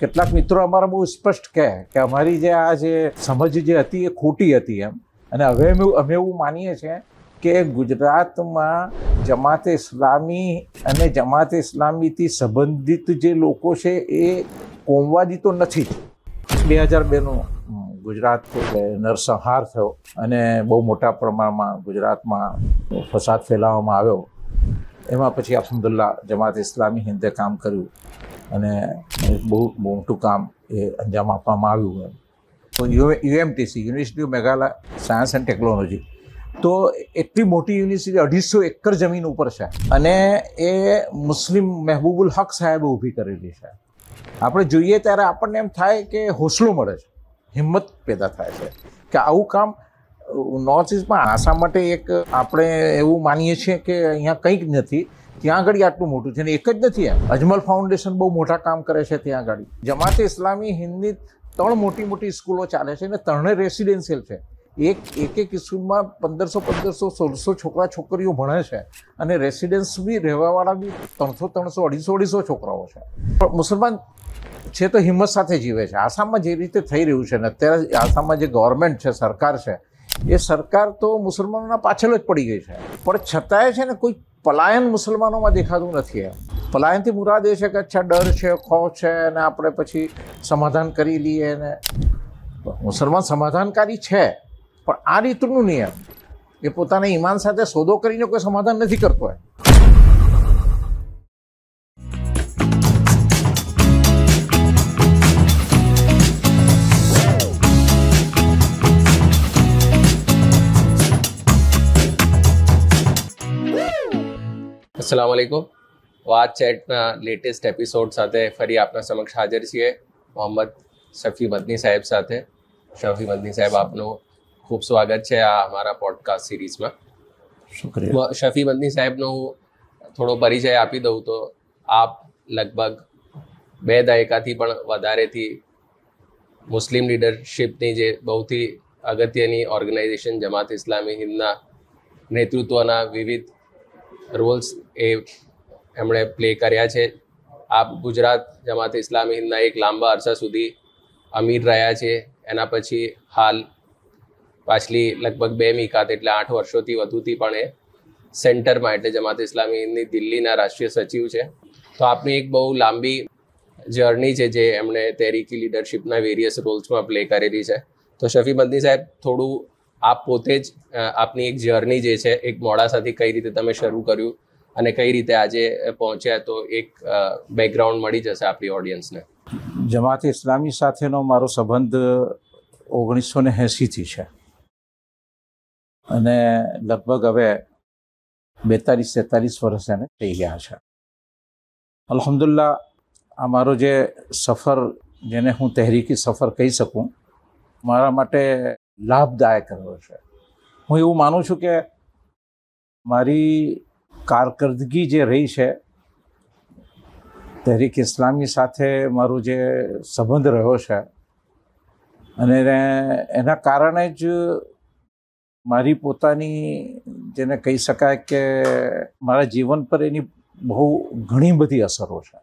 કેટલાક મિત્રો અમારા બહુ સ્પષ્ટ કહે કે અમારી જે આ જે સમજ જે હતી એ ખોટી હતી એમ અને હવે અમે એવું માનીએ છીએ કે ગુજરાતમાં જમાત ઇસ્લામી અને જમાત ઇસ્લામીથી સંબંધિત જે લોકો છે એ કોમવાદી તો નથી જ બે હજાર બેનું ગુજરાત નરસંહાર થયો અને બહુ મોટા પ્રમાણમાં ગુજરાતમાં ફસાદ ફેલાવવામાં આવ્યો એમાં પછી અલહમદુલ્લા જમાત ઇસ્લામી હિન્દે કામ કર્યું અને એક બહુ મોટું કામ એ અંજામ આપવામાં આવ્યું એમ તો U UMTC university of Meghalaya science and technology તો એટલી મોટી યુનિવર્સિટી અઢીસો એકર જમીન ઉપર છે અને એ મુસ્લિમ મહેબૂબુલ હક સાહેબે ઊભી કરેલી છે આપણે જોઈએ ત્યારે આપણને એમ થાય કે હોસલો મળે છે હિંમત પેદા થાય છે કે આવું કામ નોર્થ ઇસ્ટમાં આશા માટે એક આપણે એવું માનીએ છીએ કે અહીંયા કંઈક નથી ત્યાં આગળ આટલું મોટું છે ને એક જ નથી અજમલ ફાઉન્ડેશન બહુ મોટા કામ કરે છે ત્યાં આગળ જમાતે ઇસ્લામી હિન્દની ત્રણ મોટી મોટી સ્કૂલો ચાલે છે અને ત્રણે રેસિડેન્શિયલ છે એક એક એક સ્કૂલમાં પંદરસો પંદરસો સોળસો છોકરા છોકરીઓ ભણે છે અને રેસિડેન્સ બી રહેવાવાળા બી ત્રણસો ત્રણસો અઢીસો અઢીસો છોકરાઓ છે પણ મુસલમાન છે તો હિંમત સાથે જીવે છે આસામમાં જે રીતે થઈ રહ્યું છે ને અત્યારે આસામમાં જે ગવર્મેન્ટ છે સરકાર છે એ સરકાર તો મુસલમાનોના પાછળ જ પડી ગઈ છે પણ છતાંય છે ને કોઈ પલાયન મુસલમાનોમાં દેખાતું નથી એમ પલાયનથી મુરાદ એ છે કે અચ્છા ડર છે ખોફ છે અને આપણે પછી સમાધાન કરી લઈએ ને મુસલમાન સમાધાનકારી છે પણ આ રીતનું નિયમ એ પોતાના ઈમાન સાથે સોદો કરીને કોઈ સમાધાન નથી કરતો હોય અસલામ વાલેકુમ વાત ચેટના લેટેસ્ટ એપિસોડ સાથે ફરી આપના સમક્ષ હાજર છીએ મોહમ્મદ શફી મદની સાહેબ સાથે શફી મદની સાહેબ આપનું ખૂબ સ્વાગત છે આ અમારા પોડકાસ્ટ સિરીઝમાં શુક્રિયા શફી મદની સાહેબનો હું થોડો પરિચય આપી દઉં તો આપ લગભગ બે દાયકાથી પણ વધારેથી મુસ્લિમ લીડરશિપની જે બહુથી અગત્યની ઓર્ગેનાઇઝેશન જમાત ઇસ્લામી હિંદના નેતૃત્વના વિવિધ રોલ્સ એ એમણે પ્લે કર્યા છે આપ ગુજરાત જમાત ઇસ્લામી હિંદના એક લાંબા અરસા સુધી અમીર રહ્યા છે એના પછી હાલ પાછલી લગભગ બે મિકાત એટલે આઠ વર્ષોથી વધુથી પણ એ સેન્ટરમાં એટલે જમાત ઇસ્લામી હિંદની દિલ્હીના રાષ્ટ્રીય સચિવ છે તો આપની એક બહુ લાંબી જર્ની છે જે એમણે તહેરીકી લીડરશીપના વેરિયસ રોલ્સમાં પ્લે કરેલી છે તો શફી બંદી સાહેબ થોડું આપ પોતે જ આપની એક જર્ની જે છે એક મોડાસાથી કઈ રીતે તમે શરૂ કર્યું અને કઈ રીતે આજે પહોંચ્યા તો એક બેકગ્રાઉન્ડ મળી જશે આપણી ઓડિયન્સને જમાત ઇસ્લામી સાથેનો મારો સંબંધ ઓગણીસો ને એંસીથી છે અને લગભગ હવે બેતાલીસ તેતાલીસ વર્ષ એને થઈ ગયા છે અલહમદુલ્લા આ મારો જે સફર જેને હું તહેરીકી સફર કહી શકું મારા માટે લાભદાયક રહ્યો છે હું એવું માનું છું કે મારી કારકિર્દગી જે રહી છે તહેરીક ઇસ્લામી સાથે મારો જે સંબંધ રહ્યો છે અને એના કારણે જ મારી પોતાની જેને કહી શકાય કે મારા જીવન પર એની બહુ ઘણી બધી અસરો છે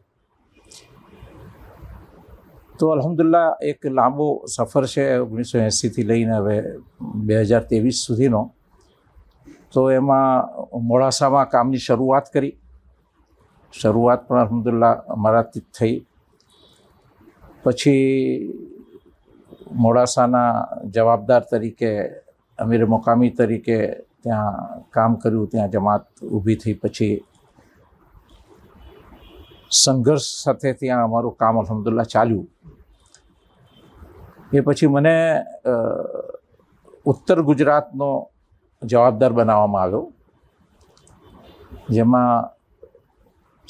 તો અલહમદુલ્લા એક લાંબો સફર છે ઓગણીસો એંસીથી લઈને હવે બે હજાર ત્રેવીસ સુધીનો તો એમાં મોડાસામાં કામની શરૂઆત કરી શરૂઆત પણ અલહમદુલ્લા અમારાથી થઈ પછી મોડાસાના જવાબદાર તરીકે અમીર મુકામી તરીકે ત્યાં કામ કર્યું ત્યાં જમાત ઊભી થઈ પછી સંઘર્ષ સાથે ત્યાં અમારું કામ અલહમદુલ્લા ચાલ્યું એ પછી મને ઉત્તર ગુજરાતનો જવાબદાર બનાવવામાં આવ્યો જેમાં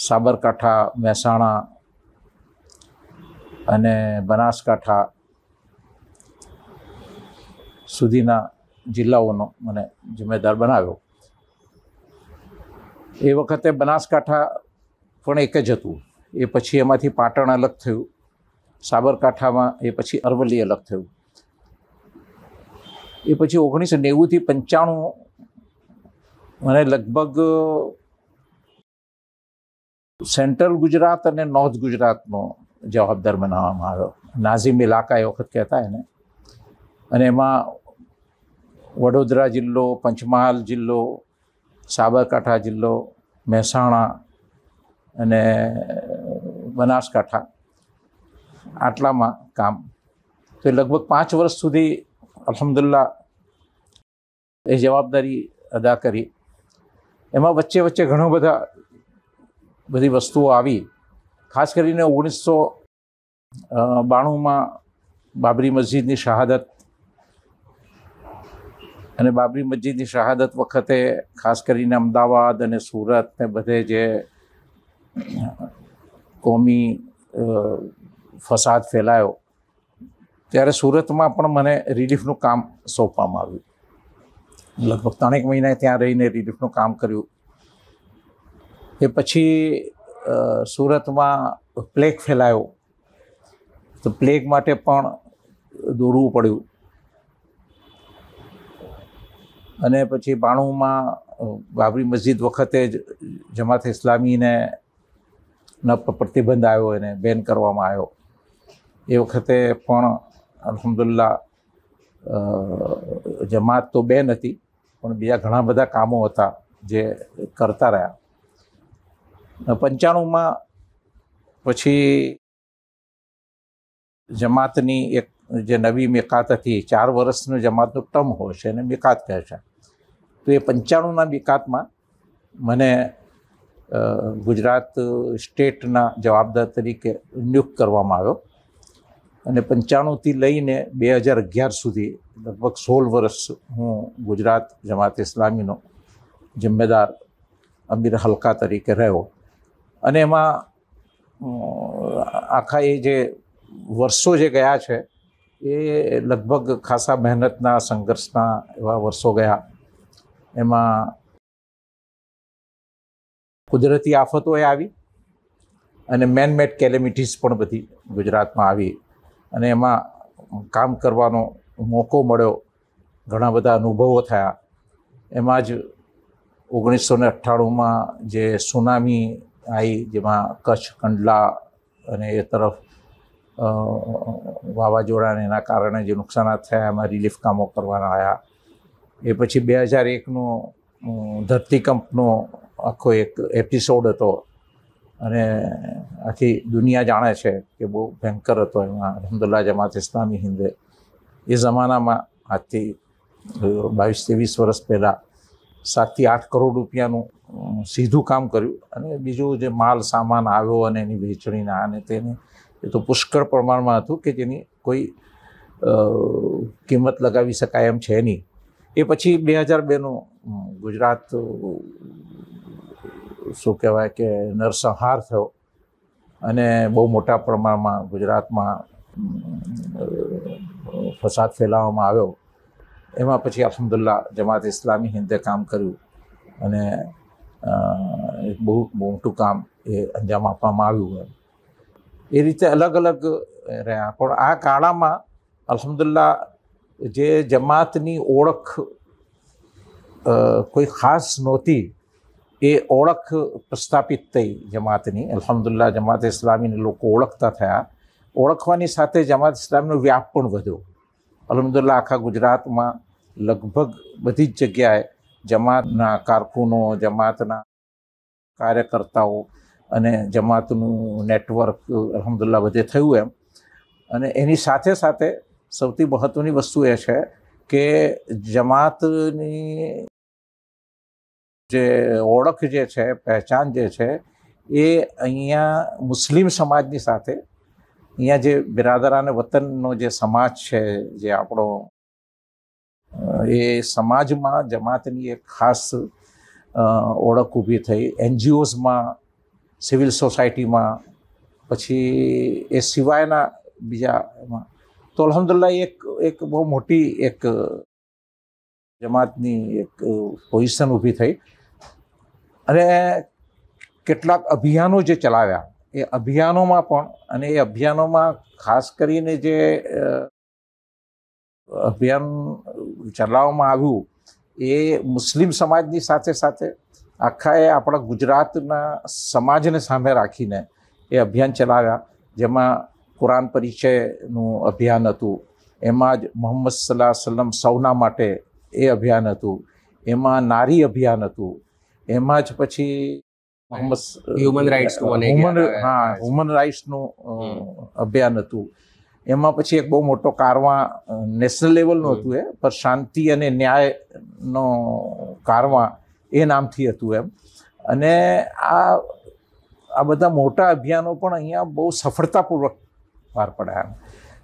સાબરકાંઠા મહેસાણા અને બનાસકાંઠા સુધીના જિલ્લાઓનો મને જિમ્મેદાર બનાવ્યો એ વખતે બનાસકાંઠા પણ એક જ હતું એ પછી એમાંથી પાટણ અલગ થયું સાબરકાંઠામાં એ પછી અરવલ્લી અલગ થયું એ પછી ઓગણીસો નેવુંથી પંચાણું મને લગભગ સેન્ટ્રલ ગુજરાત અને નોર્થ ગુજરાતનો જવાબદાર બનાવવામાં આવ્યો નાઝિમ ઇલાકા એ વખત કહેતા એને અને એમાં વડોદરા જિલ્લો પંચમહાલ જિલ્લો સાબરકાંઠા જિલ્લો મહેસાણા અને બનાસકાંઠા આટલામાં કામ તો એ લગભગ પાંચ વર્ષ સુધી અલહમદુલ્લા એ જવાબદારી અદા કરી એમાં વચ્ચે વચ્ચે ઘણા બધા બધી વસ્તુઓ આવી ખાસ કરીને ઓગણીસો બાણુંમાં બાબરી મસ્જિદની શહાદત અને બાબરી મસ્જિદની શહાદત વખતે ખાસ કરીને અમદાવાદ અને સુરત ને બધે જે કોમી ફસાદ ફેલાયો ત્યારે સુરતમાં પણ મને રિલીફનું કામ સોંપવામાં આવ્યું લગભગ ત્રણેક મહિના ત્યાં રહીને રિલીફનું કામ કર્યું એ પછી સુરતમાં પ્લેગ ફેલાયો તો પ્લેગ માટે પણ દોરવું પડ્યું અને પછી બાણુંમાં બાબરી મસ્જિદ વખતે જ જમાત ઇસ્લામીને ન પ્રતિબંધ આવ્યો એને બેન કરવામાં આવ્યો એ વખતે પણ અલહમદુલ્લા જમાત તો બેન હતી પણ બીજા ઘણા બધા કામો હતા જે કરતા રહ્યા પંચાણુંમાં પછી જમાતની એક જે નવી મિકાત હતી ચાર વર્ષનું જમાતનું ટર્મ હોય છે એને મિકાત કહે છે તો એ પંચાણુંના મિકાતમાં મને ગુજરાત સ્ટેટના જવાબદાર તરીકે નિયુક્ત કરવામાં આવ્યો અને પંચાણુંથી લઈને બે હજાર અગિયાર સુધી લગભગ સોળ વર્ષ હું ગુજરાત જમાત ઇસ્લામીનો જિમ્મેદાર અમીર હલકા તરીકે રહ્યો અને એમાં આખા એ જે વર્ષો જે ગયા છે એ લગભગ ખાસા મહેનતના સંઘર્ષના એવા વર્ષો ગયા એમાં કુદરતી આફતોએ આવી અને મેનમેડ કેલેમિટીઝ પણ બધી ગુજરાતમાં આવી અને એમાં કામ કરવાનો મોકો મળ્યો ઘણા બધા અનુભવો થયા એમાં જ ઓગણીસો ને અઠ્ઠાણુંમાં જે સુનામી આવી જેમાં કચ્છ કંડલા અને એ તરફ વાવાઝોડાને એના કારણે જે નુકસાન થયા એમાં રિલીફ કામો કરવાના આવ્યા એ પછી બે હજાર એકનો ધરતીકંપનો આખો એક એપિસોડ હતો અને આખી દુનિયા જાણે છે કે બહુ ભયંકર હતો એમાં અલહમદુલ્લા જમાત ઇસ્લામી હિંદે એ જમાનામાં આજથી બાવીસ ત્રેવીસ વર્ષ પહેલાં સાતથી આઠ કરોડ રૂપિયાનું સીધું કામ કર્યું અને બીજું જે માલ સામાન આવ્યો અને એની વેચણીના અને તેને એ તો પુષ્કળ પ્રમાણમાં હતું કે જેની કોઈ કિંમત લગાવી શકાય એમ છે નહીં એ પછી બે હજાર બેનું ગુજરાત શું કહેવાય કે નરસંહાર થયો અને બહુ મોટા પ્રમાણમાં ગુજરાતમાં ફસાદ ફેલાવવામાં આવ્યો એમાં પછી અલહમદુલ્લા જમાત ઇસ્લામી હિંદે કામ કર્યું અને એક બહુ મોટું કામ એ અંજામ આપવામાં આવ્યું એમ એ રીતે અલગ અલગ રહ્યા પણ આ કાળામાં અલહમદુલ્લા જે જમાતની ઓળખ કોઈ ખાસ નહોતી એ ઓળખ પ્રસ્થાપિત થઈ જમાતની અલહમદુલ્લા જમાત ઇસ્લામીને લોકો ઓળખતા થયા ઓળખવાની સાથે જમાત ઇસ્લામનો વ્યાપ પણ વધ્યો અલહમદુલ્લા આખા ગુજરાતમાં લગભગ બધી જ જગ્યાએ જમાતના કારકુનો જમાતના કાર્યકર્તાઓ અને જમાતનું નેટવર્ક અલહમદુલ્લા વધે થયું એમ અને એની સાથે સાથે સૌથી મહત્ત્વની વસ્તુ એ છે કે જમાતની જે ઓળખ જે છે પહેચાન જે છે એ અહીંયા મુસ્લિમ સમાજની સાથે અહીંયા જે અને વતનનો જે સમાજ છે જે આપણો એ સમાજમાં જમાતની એક ખાસ ઓળખ ઊભી થઈ એનજીઓઝમાં સિવિલ સોસાયટીમાં પછી એ સિવાયના બીજામાં એમાં તો અલહમદુલ્લા એક એક બહુ મોટી એક જમાતની એક પોઝિશન ઊભી થઈ અને કેટલાક અભિયાનો જે ચલાવ્યા એ અભિયાનોમાં પણ અને એ અભિયાનોમાં ખાસ કરીને જે અભિયાન ચલાવવામાં આવ્યું એ મુસ્લિમ સમાજની સાથે સાથે આખા એ આપણા ગુજરાતના સમાજને સામે રાખીને એ અભિયાન ચલાવ્યા જેમાં કુરાન પરિચયનું અભિયાન હતું એમાં જ મોહમ્મદ સલાહ સલમ સૌના માટે એ અભિયાન હતું એમાં નારી અભિયાન હતું એમાં જ પછી હ્યુમન રાઇટ્સ હ્યુમન હા હ્યુમન રાઇટ્સનું અભિયાન હતું એમાં પછી એક બહુ મોટો કારવા નેશનલ લેવલનું હતું એ પર શાંતિ અને ન્યાયનો કારવા એ નામથી હતું એમ અને આ આ બધા મોટા અભિયાનો પણ અહીંયા બહુ સફળતાપૂર્વક પાર પડ્યા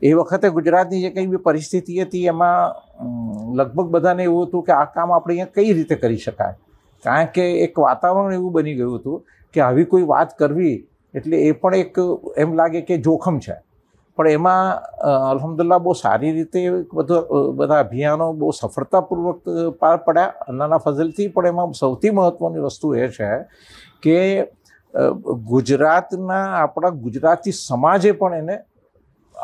એ વખતે ગુજરાતની જે કંઈ બી પરિસ્થિતિ હતી એમાં લગભગ બધાને એવું હતું કે આ કામ આપણે અહીંયા કઈ રીતે કરી શકાય કારણ કે એક વાતાવરણ એવું બની ગયું હતું કે આવી કોઈ વાત કરવી એટલે એ પણ એક એમ લાગે કે જોખમ છે પણ એમાં અલહમદુલ્લા બહુ સારી રીતે બધો બધા અભિયાનો બહુ સફળતાપૂર્વક પાર પડ્યા અન્નાના ફઝલથી પણ એમાં સૌથી મહત્ત્વની વસ્તુ એ છે કે ગુજરાતના આપણા ગુજરાતી સમાજે પણ એને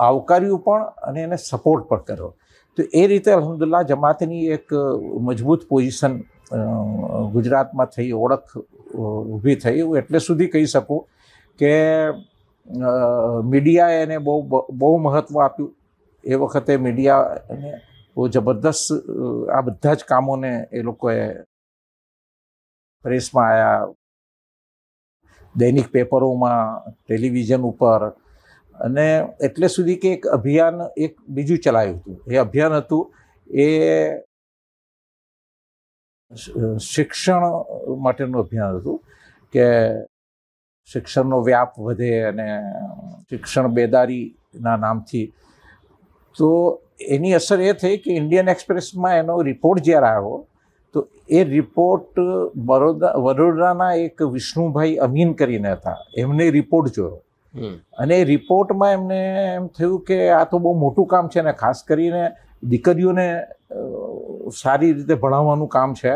આવકાર્યું પણ અને એને સપોર્ટ પણ કર્યો તો એ રીતે અલહમદુલ્લા જમાતની એક મજબૂત પોઝિશન ગુજરાતમાં થઈ ઓળખ ઊભી થઈ હું એટલે સુધી કહી શકું કે મીડિયાએ એને બહુ બહુ મહત્ત્વ આપ્યું એ વખતે મીડિયાને બહુ જબરદસ્ત આ બધા જ કામોને એ લોકોએ પ્રેસમાં આવ્યા દૈનિક પેપરોમાં ટેલિવિઝન ઉપર અને એટલે સુધી કે એક અભિયાન એક બીજું ચલાવ્યું હતું એ અભિયાન હતું એ શિક્ષણ માટેનું અભિયાન હતું કે શિક્ષણનો વ્યાપ વધે અને શિક્ષણ બેદારીના નામથી તો એની અસર એ થઈ કે ઇન્ડિયન એક્સપ્રેસમાં એનો રિપોર્ટ જ્યારે આવ્યો તો એ રિપોર્ટ બરોડા વડોદરાના એક વિષ્ણુભાઈ અમીન કરીને હતા એમને રિપોર્ટ જોયો અને એ રિપોર્ટમાં એમને એમ થયું કે આ તો બહુ મોટું કામ છે ને ખાસ કરીને દીકરીઓને સારી રીતે ભણાવવાનું કામ છે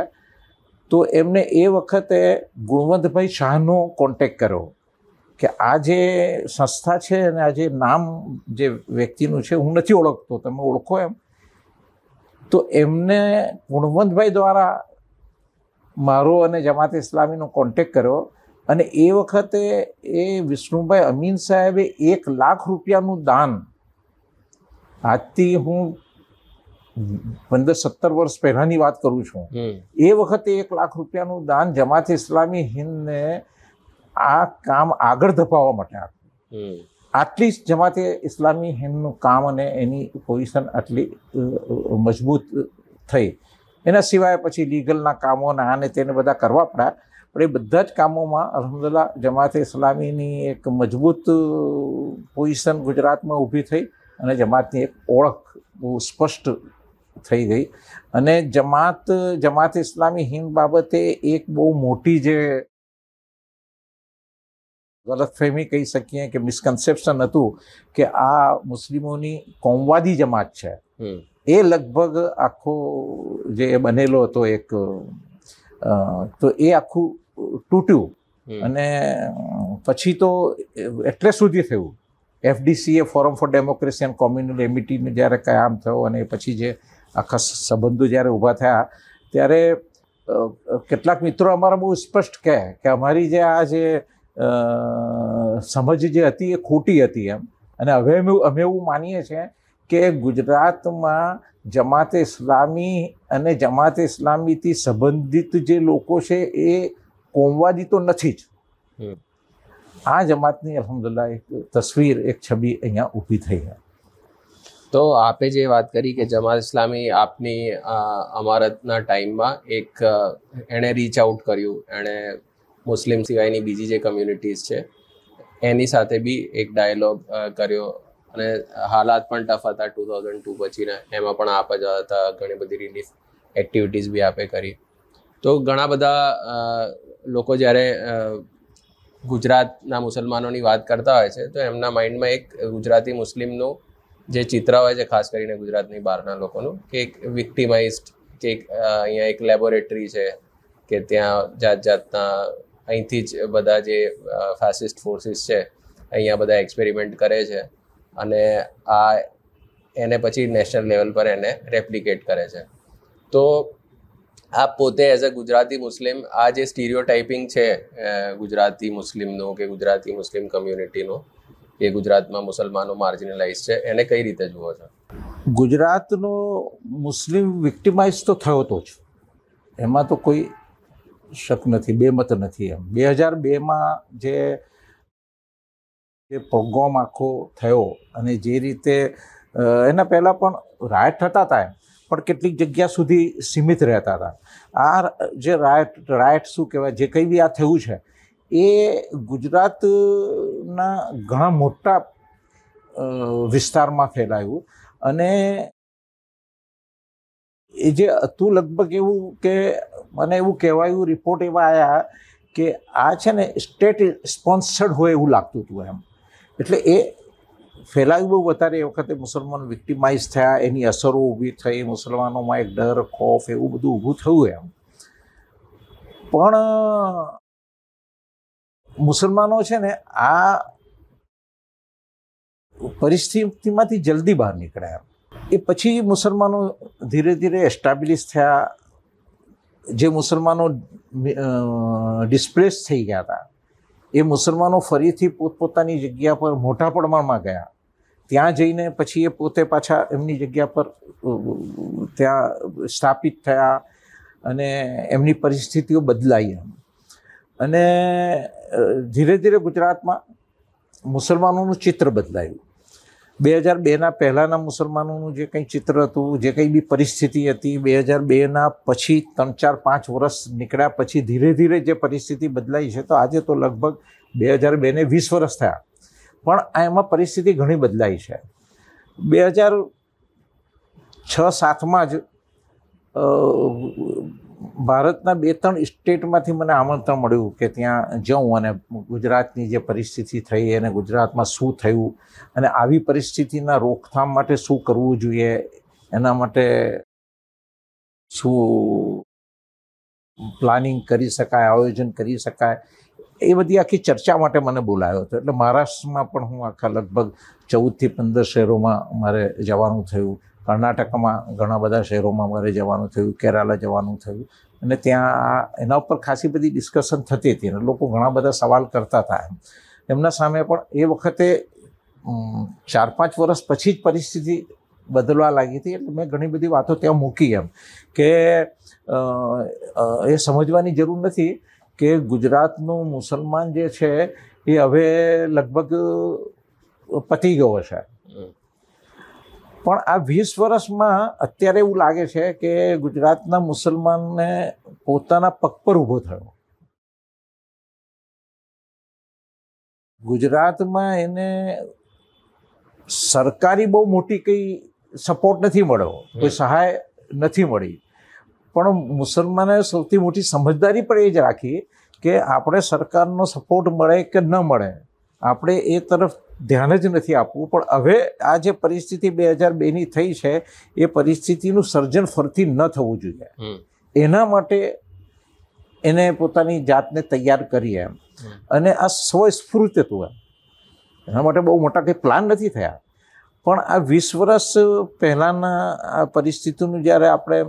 તો એમને એ વખતે ગુણવંતભાઈ શાહનો કોન્ટેક કર્યો કે આ જે સંસ્થા છે અને આ જે નામ જે વ્યક્તિનું છે હું નથી ઓળખતો તમે ઓળખો એમ તો એમને ગુણવંતભાઈ દ્વારા મારો અને જમાત ઇસ્લામીનો કોન્ટેક કર્યો અને એ વખતે એ વિષ્ણુભાઈ અમીન સાહેબે એક લાખ રૂપિયાનું દાન આજથી હું પંદર સત્તર વર્ષ પહેલાની વાત કરું છું એ વખતે એક લાખ રૂપિયાનું દાન જમાત ઇસ્લામી હિંદને આ કામ આગળ ધપાવવા માટે આપ્યું આટલી જ જમાતે ઇસ્લામી હિંદનું કામ અને એની પોઝિશન આટલી મજબૂત થઈ એના સિવાય પછી લીગલના કામો ને આને તેને બધા કરવા પડ્યા પણ એ બધા જ કામોમાં અલહમદુલ્લા જમાતે ઇસ્લામીની એક મજબૂત પોઝિશન ગુજરાતમાં ઊભી થઈ અને જમાતની એક ઓળખ બહુ સ્પષ્ટ થઈ ગઈ અને જમાત જમાત ઇસ્લામી હિન્દ બાબતે એક બહુ મોટી જે ગલતફહેમી કહી શકીએ કે મિસકન્સેપ્શન હતું કે આ મુસ્લિમોની કોમવાદી જમાત છે એ લગભગ આખો જે બનેલો હતો એક તો એ આખું તૂટ્યું અને પછી તો એટલે સુધી થયું FDCA forum for democracy and communal એમિટીને જ્યારે કાયમ થયો અને પછી જે આખા સંબંધો જ્યારે ઊભા થયા ત્યારે કેટલાક મિત્રો અમારા બહુ સ્પષ્ટ કહે કે અમારી જે આ જે સમજ જે હતી એ ખોટી હતી એમ અને હવે અમે એવું માનીએ છીએ કે ગુજરાતમાં જમાતે ઇસ્લામી અને જમાતે ઇસ્લામીથી સંબંધિત જે લોકો છે એ કોમવાદી તો નથી જ આ જમાતની અલહમદુલ્લા એક તસવીર એક છબી અહીંયા ઊભી થઈ હતી તો આપે જે વાત કરી કે જમાત ઇસ્લામી આપની અમારતના ટાઈમમાં એક એણે રીચ આઉટ કર્યું એણે મુસ્લિમ સિવાયની બીજી જે કમ્યુનિટીઝ છે એની સાથે બી એક ડાયલોગ કર્યો અને હાલાત પણ ટફ હતા ટુ થાઉઝન્ડ ટુ પછીના એમાં પણ આપ જ હતા ઘણી બધી રિલીફ એક્ટિવિટીઝ બી આપે કરી તો ઘણા બધા લોકો જ્યારે ગુજરાતના મુસલમાનોની વાત કરતા હોય છે તો એમના માઇન્ડમાં એક ગુજરાતી મુસ્લિમનું જે ચિતરાવાય છે ખાસ કરીને ગુજરાતની બહારના લોકોનું કે એક વિક્ટિમાઇઝડ કે એક અહીંયા એક લેબોરેટરી છે કે ત્યાં જાત જાતના અહીંથી જ બધા જે ફાસિસ્ટ ફોર્સીસ છે અહીંયા બધા એક્સપેરિમેન્ટ કરે છે અને આ એને પછી નેશનલ લેવલ પર એને રેપ્લિકેટ કરે છે તો આ પોતે એઝ અ ગુજરાતી મુસ્લિમ આ જે સ્ટીરિયો ટાઈપિંગ છે ગુજરાતી મુસ્લિમનું કે ગુજરાતી મુસ્લિમ કમ્યુનિટીનું કે ગુજરાતમાં મુસલમાનો માર્જિનલાઇઝ છે એને કઈ રીતે જુઓ છો ગુજરાતનો મુસ્લિમ વિક્ટિમાઇઝ તો થયો તો જ એમાં તો કોઈ શક નથી બે મત નથી એમ બે હજાર બેમાં જે જે પોગોમ આખો થયો અને જે રીતે એના પહેલાં પણ રાયટ થતા હતા એમ પણ કેટલીક જગ્યા સુધી સીમિત રહેતા હતા આ જે રાયટ રાયટ શું કહેવાય જે કંઈ બી આ થયું છે એ ગુજરાતના ઘણા મોટા વિસ્તારમાં ફેલાયું અને એ જે હતું લગભગ એવું કે મને એવું કહેવાયું રિપોર્ટ એવા આવ્યા કે આ છે ને સ્ટેટ સ્પોન્સર્ડ હોય એવું લાગતું હતું એમ એટલે એ ફેલાયું બહુ વધારે એ વખતે મુસલમાન વિક્ટિમાઇઝ થયા એની અસરો ઊભી થઈ મુસલમાનોમાં એક ડર ખોફ એવું બધું ઊભું થયું એમ પણ મુસલમાનો છે ને આ પરિસ્થિતિમાંથી જલ્દી બહાર નીકળ્યા એ પછી મુસલમાનો ધીરે ધીરે એસ્ટાબ્લિશ થયા જે મુસલમાનો ડિસ્પ્લેસ થઈ ગયા હતા એ મુસલમાનો ફરીથી પોતપોતાની જગ્યા પર મોટા પ્રમાણમાં ગયા ત્યાં જઈને પછી એ પોતે પાછા એમની જગ્યા પર ત્યાં સ્થાપિત થયા અને એમની પરિસ્થિતિઓ બદલાઈ અને ધીરે ધીરે ગુજરાતમાં મુસલમાનોનું ચિત્ર બદલાયું બે હજાર બેના પહેલાંના મુસલમાનોનું જે કંઈ ચિત્ર હતું જે કંઈ બી પરિસ્થિતિ હતી બે હજાર બેના પછી ત્રણ ચાર પાંચ વર્ષ નીકળ્યા પછી ધીરે ધીરે જે પરિસ્થિતિ બદલાઈ છે તો આજે તો લગભગ બે હજાર બેને વીસ વર્ષ થયા પણ આ એમાં પરિસ્થિતિ ઘણી બદલાઈ છે બે હજાર છ સાતમાં જ ભારતના બે ત્રણ સ્ટેટમાંથી મને આમંત્રણ મળ્યું કે ત્યાં જઉં અને ગુજરાતની જે પરિસ્થિતિ થઈ અને ગુજરાતમાં શું થયું અને આવી પરિસ્થિતિના રોકથામ માટે શું કરવું જોઈએ એના માટે શું પ્લાનિંગ કરી શકાય આયોજન કરી શકાય એ બધી આખી ચર્ચા માટે મને બોલાયો હતો એટલે મહારાષ્ટ્રમાં પણ હું આખા લગભગ ચૌદથી પંદર શહેરોમાં મારે જવાનું થયું કર્ણાટકમાં ઘણા બધા શહેરોમાં મારે જવાનું થયું કેરાલા જવાનું થયું અને ત્યાં એના ઉપર ખાસી બધી ડિસ્કશન થતી હતી અને લોકો ઘણા બધા સવાલ કરતા હતા એમ એમના સામે પણ એ વખતે ચાર પાંચ વર્ષ પછી જ પરિસ્થિતિ બદલવા લાગી હતી એટલે મેં ઘણી બધી વાતો ત્યાં મૂકી એમ કે એ સમજવાની જરૂર નથી કે ગુજરાતનું મુસલમાન જે છે એ હવે લગભગ પતી ગયો છે પણ આ વીસ વર્ષમાં અત્યારે એવું લાગે છે કે ગુજરાતના મુસલમાનને પોતાના પગ પર ઊભો થયો ગુજરાતમાં એને સરકારી બહુ મોટી કંઈ સપોર્ટ નથી મળ્યો કોઈ સહાય નથી મળી પણ મુસલમાને સૌથી મોટી સમજદારી પણ એ જ રાખી કે આપણે સરકારનો સપોર્ટ મળે કે ન મળે આપણે એ તરફ ધ્યાન જ નથી આપવું પણ હવે આ જે પરિસ્થિતિ બે હજાર બેની થઈ છે એ પરિસ્થિતિનું સર્જન ફરતી ન થવું જોઈએ એના માટે એને પોતાની જાતને તૈયાર કરી એમ અને આ હતું એમ એના માટે બહુ મોટા કંઈ પ્લાન નથી થયા પણ આ વીસ વર્ષ પહેલાંના આ પરિસ્થિતિનું જ્યારે આપણે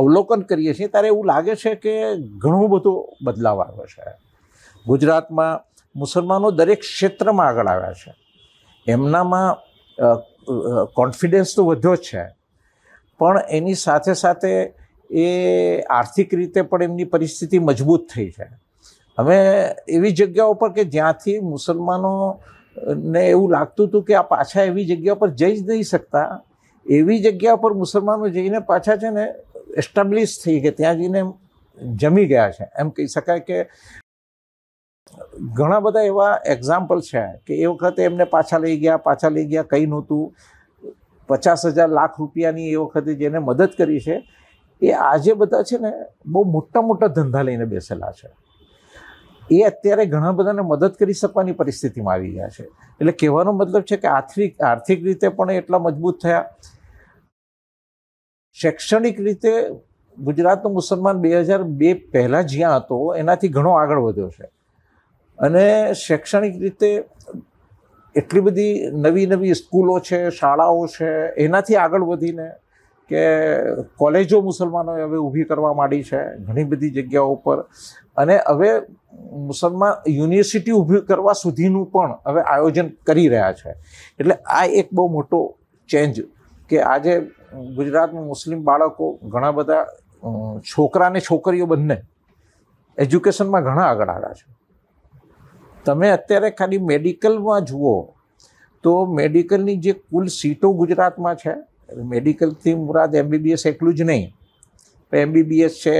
અવલોકન કરીએ છીએ ત્યારે એવું લાગે છે કે ઘણો બધો બદલાવ આવ્યો છે ગુજરાતમાં મુસલમાનો દરેક ક્ષેત્રમાં આગળ આવ્યા છે એમનામાં કોન્ફિડન્સ તો વધ્યો છે પણ એની સાથે સાથે એ આર્થિક રીતે પણ એમની પરિસ્થિતિ મજબૂત થઈ છે હવે એવી જગ્યાઓ પર કે જ્યાંથી મુસલમાનો ને એવું લાગતું હતું કે આ પાછા એવી જગ્યા પર જઈ જ નહીં શકતા એવી જગ્યા પર મુસલમાનો જઈને પાછા છે ને એસ્ટાબ્લિશ થઈ કે ત્યાં જઈને જમી ગયા છે એમ કહી શકાય કે ઘણા બધા એવા એક્ઝામ્પલ છે કે એ વખતે એમને પાછા લઈ ગયા પાછા લઈ ગયા કંઈ નહોતું પચાસ હજાર લાખ રૂપિયાની એ વખતે જેને મદદ કરી છે એ આજે બધા છે ને બહુ મોટા મોટા ધંધા લઈને બેસેલા છે એ અત્યારે ઘણા બધાને મદદ કરી શકવાની પરિસ્થિતિમાં આવી ગયા છે એટલે કહેવાનો મતલબ છે કે આર્થિક આર્થિક રીતે પણ એટલા મજબૂત થયા શૈક્ષણિક રીતે ગુજરાતનો મુસલમાન બે હજાર બે પહેલાં જ્યાં હતો એનાથી ઘણો આગળ વધ્યો છે અને શૈક્ષણિક રીતે એટલી બધી નવી નવી સ્કૂલો છે શાળાઓ છે એનાથી આગળ વધીને કે કોલેજો મુસલમાનોએ હવે ઊભી કરવા માંડી છે ઘણી બધી જગ્યાઓ પર અને હવે મુસલમાન યુનિવર્સિટી ઊભી કરવા સુધીનું પણ હવે આયોજન કરી રહ્યા છે એટલે આ એક બહુ મોટો ચેન્જ કે આજે ગુજરાતમાં મુસ્લિમ બાળકો ઘણા બધા છોકરા અને છોકરીઓ બંને એજ્યુકેશનમાં ઘણા આગળ આવ્યા છે તમે અત્યારે ખાલી મેડિકલમાં જુઓ તો મેડિકલની જે કુલ સીટો ગુજરાતમાં છે મેડિકલથી મુરાદ એમબીબીએસ એટલું જ નહીં એમબીબીએસ છે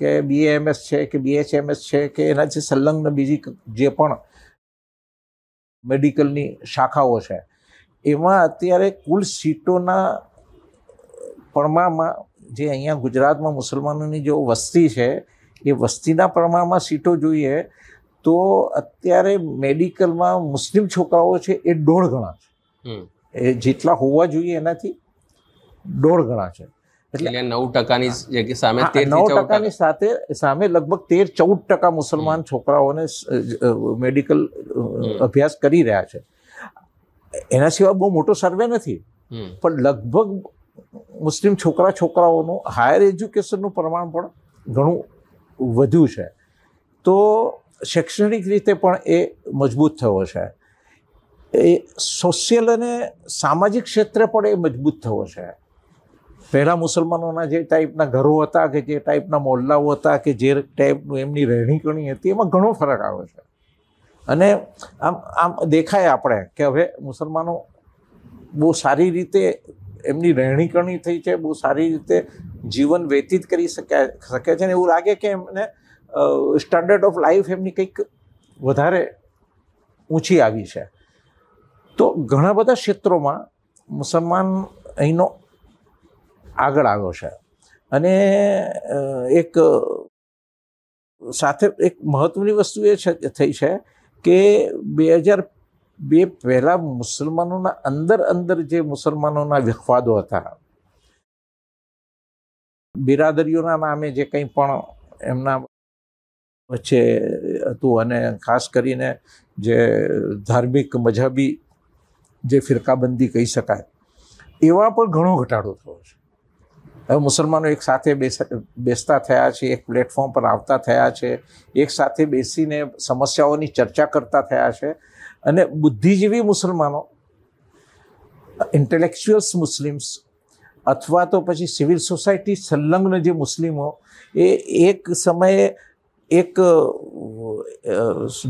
કે બીએએમએસ છે કે બીએચએમએસ છે કે એના જે સંલગ્ન બીજી જે પણ મેડિકલની શાખાઓ છે એમાં અત્યારે કુલ સીટોના પ્રમાણમાં જે અહીંયા ગુજરાતમાં મુસલમાનોની જે વસ્તી છે એ વસ્તીના પ્રમાણમાં સીટો જોઈએ તો અત્યારે મેડિકલમાં મુસ્લિમ છોકરાઓ છે એ દોઢ ગણા છે એ જેટલા હોવા જોઈએ એનાથી દોઢ ગણા છે એટલે નવ ટકાની સામે નવ ટકાની સાથે સામે લગભગ તેર ચૌદ ટકા મુસલમાન છોકરાઓને મેડિકલ અભ્યાસ કરી રહ્યા છે એના સિવાય બહુ મોટો સર્વે નથી પણ લગભગ મુસ્લિમ છોકરા છોકરાઓનું હાયર એજ્યુકેશનનું પ્રમાણ પણ ઘણું વધ્યું છે તો શૈક્ષણિક રીતે પણ એ મજબૂત થયો છે એ સોશિયલ અને સામાજિક ક્ષેત્રે પણ એ મજબૂત થયો છે પહેલાં મુસલમાનોના જે ટાઈપના ઘરો હતા કે જે ટાઈપના મોહલ્લાઓ હતા કે જે ટાઈપનું એમની રહેણીકણી હતી એમાં ઘણો ફરક આવે છે અને આમ આમ દેખાય આપણે કે હવે મુસલમાનો બહુ સારી રીતે એમની રહેણીકણી થઈ છે બહુ સારી રીતે જીવન વ્યતીત કરી શક્યા શકે છે ને એવું લાગે કે એમને સ્ટાન્ડર્ડ ઓફ લાઈફ એમની કંઈક વધારે ઊંચી આવી છે તો ઘણા બધા ક્ષેત્રોમાં મુસલમાન અહીંનો આગળ આવ્યો છે અને એક સાથે એક મહત્ત્વની વસ્તુ એ છે થઈ છે કે બે હજાર બે પહેલાં મુસલમાનોના અંદર અંદર જે મુસલમાનોના વિખવાદો હતા બિરાદરીઓના નામે જે કંઈ પણ એમના વચ્ચે હતું અને ખાસ કરીને જે ધાર્મિક મજહબી જે ફિરકાબંધી કહી શકાય એવા પણ ઘણો ઘટાડો થયો છે હવે મુસલમાનો એક સાથે બેસતા થયા છે એક પ્લેટફોર્મ પર આવતા થયા છે એક સાથે બેસીને સમસ્યાઓની ચર્ચા કરતા થયા છે અને બુદ્ધિજીવી મુસલમાનો ઇન્ટેલેક્ચ્યુઅલ્સ મુસ્લિમ્સ અથવા તો પછી સિવિલ સોસાયટી સંલગ્ન જે મુસ્લિમો એ એક સમયે એક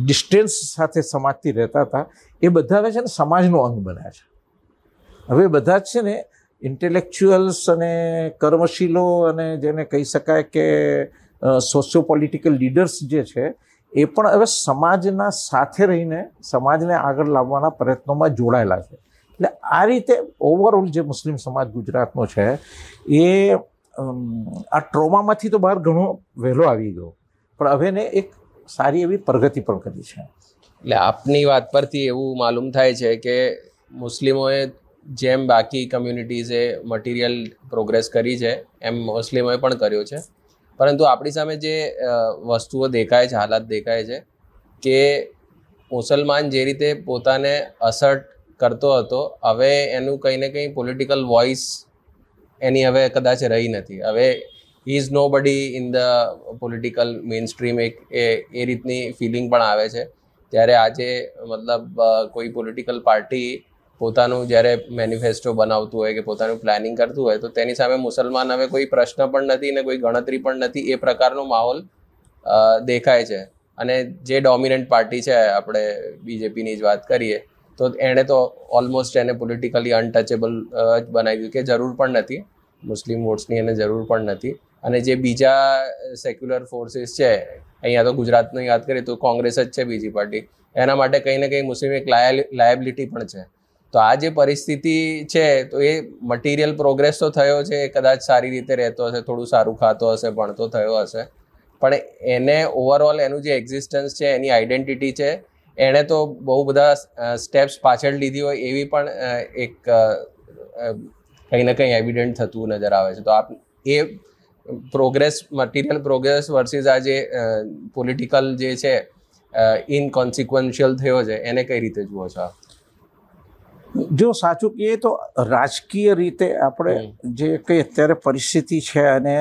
ડિસ્ટન્સ સાથે સમાજથી રહેતા હતા એ બધા છે ને સમાજનો અંગ બન્યા છે હવે બધા જ છે ને ઇન્ટેલેક્ચ્યુઅલ્સ અને કર્મશીલો અને જેને કહી શકાય કે સોશિયો પોલિટિકલ લીડર્સ જે છે એ પણ હવે સમાજના સાથે રહીને સમાજને આગળ લાવવાના પ્રયત્નોમાં જોડાયેલા છે એટલે આ રીતે ઓવરઓલ જે મુસ્લિમ સમાજ ગુજરાતનો છે એ આ ટ્રોમામાંથી તો બહાર ઘણો વહેલો આવી ગયો પણ હવે એને એક સારી એવી પ્રગતિ પણ કરી છે એટલે આપની વાત પરથી એવું માલુમ થાય છે કે મુસ્લિમોએ જેમ બાકી કમ્યુનિટીઝે મટીરિયલ પ્રોગ્રેસ કરી છે એમ મુસ્લિમોએ પણ કર્યો છે પરંતુ આપણી સામે જે વસ્તુઓ દેખાય છે હાલાત દેખાય છે કે મુસલમાન જે રીતે પોતાને અસર્ટ કરતો હતો હવે એનું કંઈ ને કંઈ પોલિટિકલ વોઇસ એની હવે કદાચ રહી નથી હવે હી is nobody in the political mainstream એક એ રીતની ફિલિંગ પણ આવે છે ત્યારે આજે મતલબ કોઈ પોલિટિકલ પાર્ટી પોતાનું જ્યારે મેનિફેસ્ટો બનાવતું હોય કે પોતાનું પ્લાનિંગ કરતું હોય તો તેની સામે મુસલમાન હવે કોઈ પ્રશ્ન પણ નથી ને કોઈ ગણતરી પણ નથી એ પ્રકારનો માહોલ દેખાય છે અને જે ડોમિનન્ટ પાર્ટી છે આપણે બીજેપીની જ વાત કરીએ તો એણે તો ઓલમોસ્ટ એને પોલિટિકલી અનટચેબલ જ બનાવ્યું કે જરૂર પણ નથી મુસ્લિમ વોટ્સની એને જરૂર પણ નથી અને જે બીજા સેક્યુલર ફોર્સીસ છે અહીંયા તો ગુજરાતનું યાદ કરીએ તો કોંગ્રેસ જ છે બીજી પાર્ટી એના માટે કંઈ ને કંઈ મુસ્લિમ એક લાયબિલિટી પણ છે તો આ જે પરિસ્થિતિ છે તો એ મટીરિયલ પ્રોગ્રેસ તો થયો છે એ કદાચ સારી રીતે રહેતો હશે થોડું સારું ખાતો હશે ભણતો થયો હશે પણ એને ઓવરઓલ એનું જે એક્ઝિસ્ટન્સ છે એની આઈડેન્ટિટી છે એણે તો બહુ બધા સ્ટેપ્સ પાછળ લીધી હોય એવી પણ એક કંઈ ને કંઈ એવિડન્ટ થતું નજર આવે છે તો આપ એ પ્રોગ્રેસ મટીરિયલ પ્રોગ્રેસ વર્સિસ આ જે પોલિટિકલ જે છે ઇનકોન્સિક્વન્શિયલ થયો છે એને કઈ રીતે જુઓ છો જો સાચું કહીએ તો રાજકીય રીતે આપણે જે કંઈ અત્યારે પરિસ્થિતિ છે અને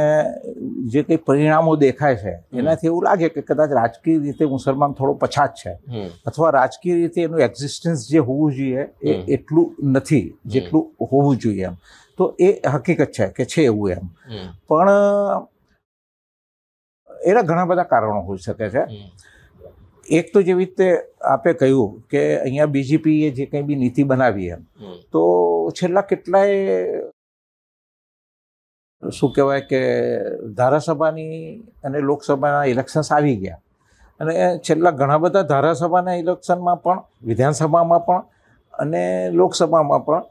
જે કંઈ પરિણામો દેખાય છે એનાથી એવું લાગે કે કદાચ રાજકીય રીતે મુસલમાન થોડો પછાત છે અથવા રાજકીય રીતે એનું એક્ઝિસ્ટન્સ જે હોવું જોઈએ એ એટલું નથી જેટલું હોવું જોઈએ એમ તો એ હકીકત છે કે છે એવું એમ પણ એના ઘણા બધા કારણો હોઈ શકે છે એક તો જેવી રીતે આપે કહ્યું કે અહીંયા બીજેપીએ જે કંઈ બી નીતિ બનાવી એમ તો છેલ્લા કેટલાય શું કહેવાય કે ધારાસભાની અને લોકસભાના ઇલેક્શન્સ આવી ગયા અને છેલ્લા ઘણા બધા ધારાસભાના ઇલેક્શનમાં પણ વિધાનસભામાં પણ અને લોકસભામાં પણ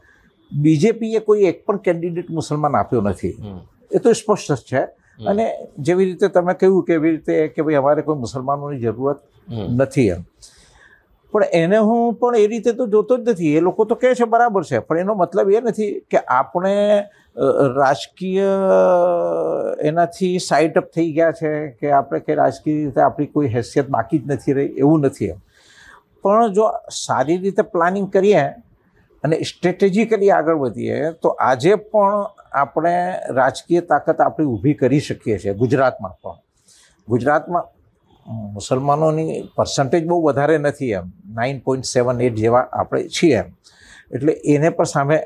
બીજેપીએ કોઈ એક પણ કેન્ડિડેટ મુસલમાન આપ્યો નથી એ તો સ્પષ્ટ છે અને જેવી રીતે તમે કહ્યું કે એવી રીતે કે ભાઈ અમારે કોઈ મુસલમાનોની જરૂરત નથી એમ પણ એને હું પણ એ રીતે તો જોતો જ નથી એ લોકો તો કહે છે બરાબર છે પણ એનો મતલબ એ નથી કે આપણે રાજકીય એનાથી સાઇટ અપ થઈ ગયા છે કે આપણે કે રાજકીય રીતે આપણી કોઈ હેસિયત બાકી જ નથી રહી એવું નથી એમ પણ જો સારી રીતે પ્લાનિંગ કરીએ અને સ્ટ્રેટેજિકલી આગળ વધીએ તો આજે પણ આપણે રાજકીય તાકાત આપણી ઊભી કરી શકીએ છીએ ગુજરાતમાં પણ ગુજરાતમાં મુસલમાનોની પર્સન્ટેજ બહુ વધારે નથી એમ નાઇન પોઈન્ટ સેવન એટ જેવા આપણે છીએ એમ એટલે એને પણ સામે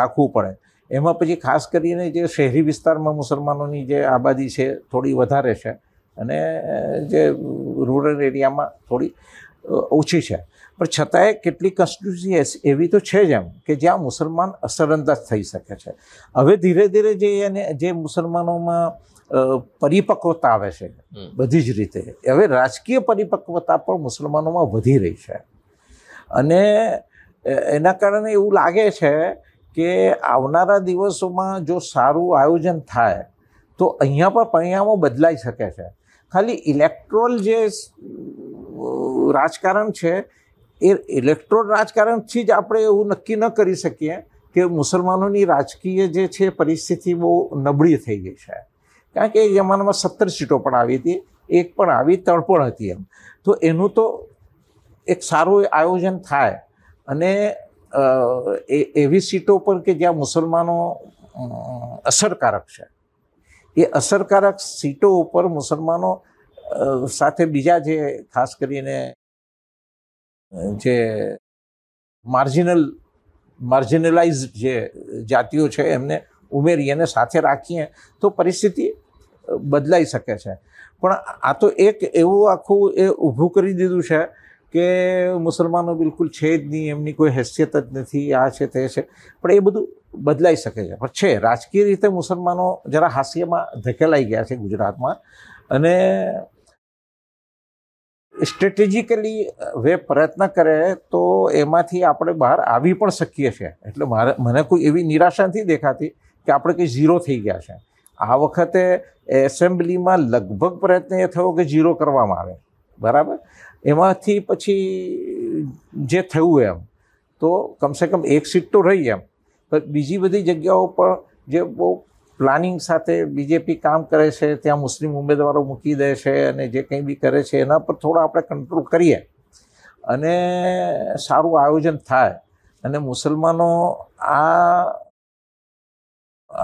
રાખવું પડે એમાં પછી ખાસ કરીને જે શહેરી વિસ્તારમાં મુસલમાનોની જે આબાદી છે થોડી વધારે છે અને જે રૂરલ એરિયામાં થોડી ઓછી છે પણ છતાંય કેટલીક કોન્સ્ટિટ્યુન્સી એવી તો છે જ એમ કે જ્યાં મુસલમાન અસરઅંદાજ થઈ શકે છે હવે ધીરે ધીરે જે એને જે મુસલમાનોમાં પરિપક્વતા આવે છે બધી જ રીતે હવે રાજકીય પરિપક્વતા પણ મુસલમાનોમાં વધી રહી છે અને એના કારણે એવું લાગે છે કે આવનારા દિવસોમાં જો સારું આયોજન થાય તો અહીંયા પણ પરિણામો બદલાઈ શકે છે ખાલી ઇલેક્ટ્રોલ જે રાજકારણ છે એ ઇલેક્ટ્રોન રાજકારણથી જ આપણે એવું નક્કી ન કરી શકીએ કે મુસલમાનોની રાજકીય જે છે પરિસ્થિતિ બહુ નબળી થઈ ગઈ છે કારણ કે એ જમાનામાં સત્તર સીટો પણ આવી હતી એક પણ આવી તળપણ હતી એમ તો એનું તો એક સારું આયોજન થાય અને એવી સીટો પર કે જ્યાં મુસલમાનો અસરકારક છે એ અસરકારક સીટો ઉપર મુસલમાનો સાથે બીજા જે ખાસ કરીને જે માર્જિનલ માર્જિનલાઇઝ જે જાતિઓ છે એમને ઉમેરી અને સાથે રાખીએ તો પરિસ્થિતિ બદલાઈ શકે છે પણ આ તો એક એવું આખું એ ઊભું કરી દીધું છે કે મુસલમાનો બિલકુલ છે જ નહીં એમની કોઈ હેસિયત જ નથી આ છે તે છે પણ એ બધું બદલાઈ શકે છે પણ છે રાજકીય રીતે મુસલમાનો જરા હાસ્યમાં ધકેલાઈ ગયા છે ગુજરાતમાં અને સ્ટ્રેટેજિકલી વે પ્રયત્ન કરે તો એમાંથી આપણે બહાર આવી પણ શકીએ છીએ એટલે મારે મને કોઈ એવી નિરાશા નથી દેખાતી કે આપણે કંઈ ઝીરો થઈ ગયા છે આ વખતે એસેમ્બલીમાં લગભગ પ્રયત્ન એ થયો કે ઝીરો કરવામાં આવે બરાબર એમાંથી પછી જે થયું એમ તો કમસે કમ એક સીટ તો રહી એમ પણ બીજી બધી જગ્યાઓ પણ જે બહુ પ્લાનિંગ સાથે બીજેપી કામ કરે છે ત્યાં મુસ્લિમ ઉમેદવારો મૂકી દે છે અને જે કંઈ બી કરે છે એના પર થોડો આપણે કંટ્રોલ કરીએ અને સારું આયોજન થાય અને મુસલમાનો આ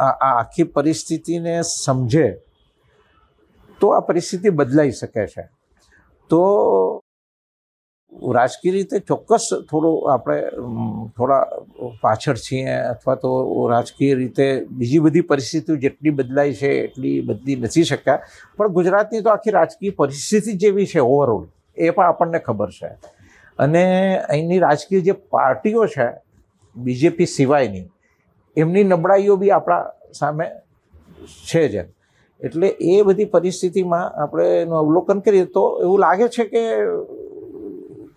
આ આખી પરિસ્થિતિને સમજે તો આ પરિસ્થિતિ બદલાઈ શકે છે તો રાજકીય રીતે ચોક્કસ થોડો આપણે થોડા પાછળ છીએ અથવા તો રાજકીય રીતે બીજી બધી પરિસ્થિતિઓ જેટલી બદલાય છે એટલી બદલી નથી શક્યા પણ ગુજરાતની તો આખી રાજકીય પરિસ્થિતિ જેવી છે ઓવરઓલ એ પણ આપણને ખબર છે અને અહીંની રાજકીય જે પાર્ટીઓ છે બીજેપી સિવાયની એમની નબળાઈઓ બી આપણા સામે છે જ એટલે એ બધી પરિસ્થિતિમાં આપણે એનું અવલોકન કરીએ તો એવું લાગે છે કે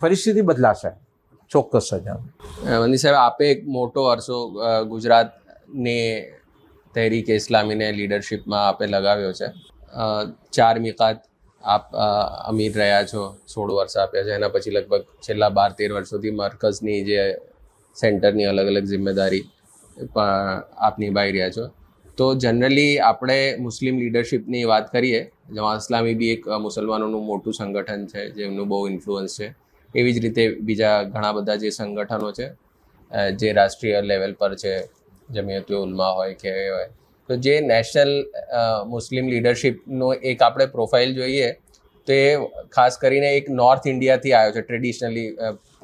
પરિસ્થિતિ બદલાશે ચોક્કસ જ મંદી સાહેબ આપે એક મોટો અરસો ગુજરાતને તહેરીકે ઇસ્લામીને લીડરશિપમાં આપે લગાવ્યો છે ચાર મિકાત આપ અમીર રહ્યા છો સોળ વર્ષ આપ્યા છે એના પછી લગભગ છેલ્લા બાર તેર વર્ષોથી મરકઝની જે સેન્ટરની અલગ અલગ જિમ્મેદારી પણ આપ નિભાવી રહ્યા છો તો જનરલી આપણે મુસ્લિમ લીડરશિપની વાત કરીએ જમા ઇસ્લામી બી એક મુસલમાનોનું મોટું સંગઠન છે જેમનું બહુ ઇન્ફ્લુઅન્સ છે એવી જ રીતે બીજા ઘણા બધા જે સંગઠનો છે જે રાષ્ટ્રીય લેવલ પર છે જમિયત ઉલમા હોય કે હોય તો જે નેશનલ મુસ્લિમ લીડરશીપનો એક આપણે પ્રોફાઇલ જોઈએ તો એ ખાસ કરીને એક નોર્થ ઇન્ડિયાથી આવ્યો છે ટ્રેડિશનલી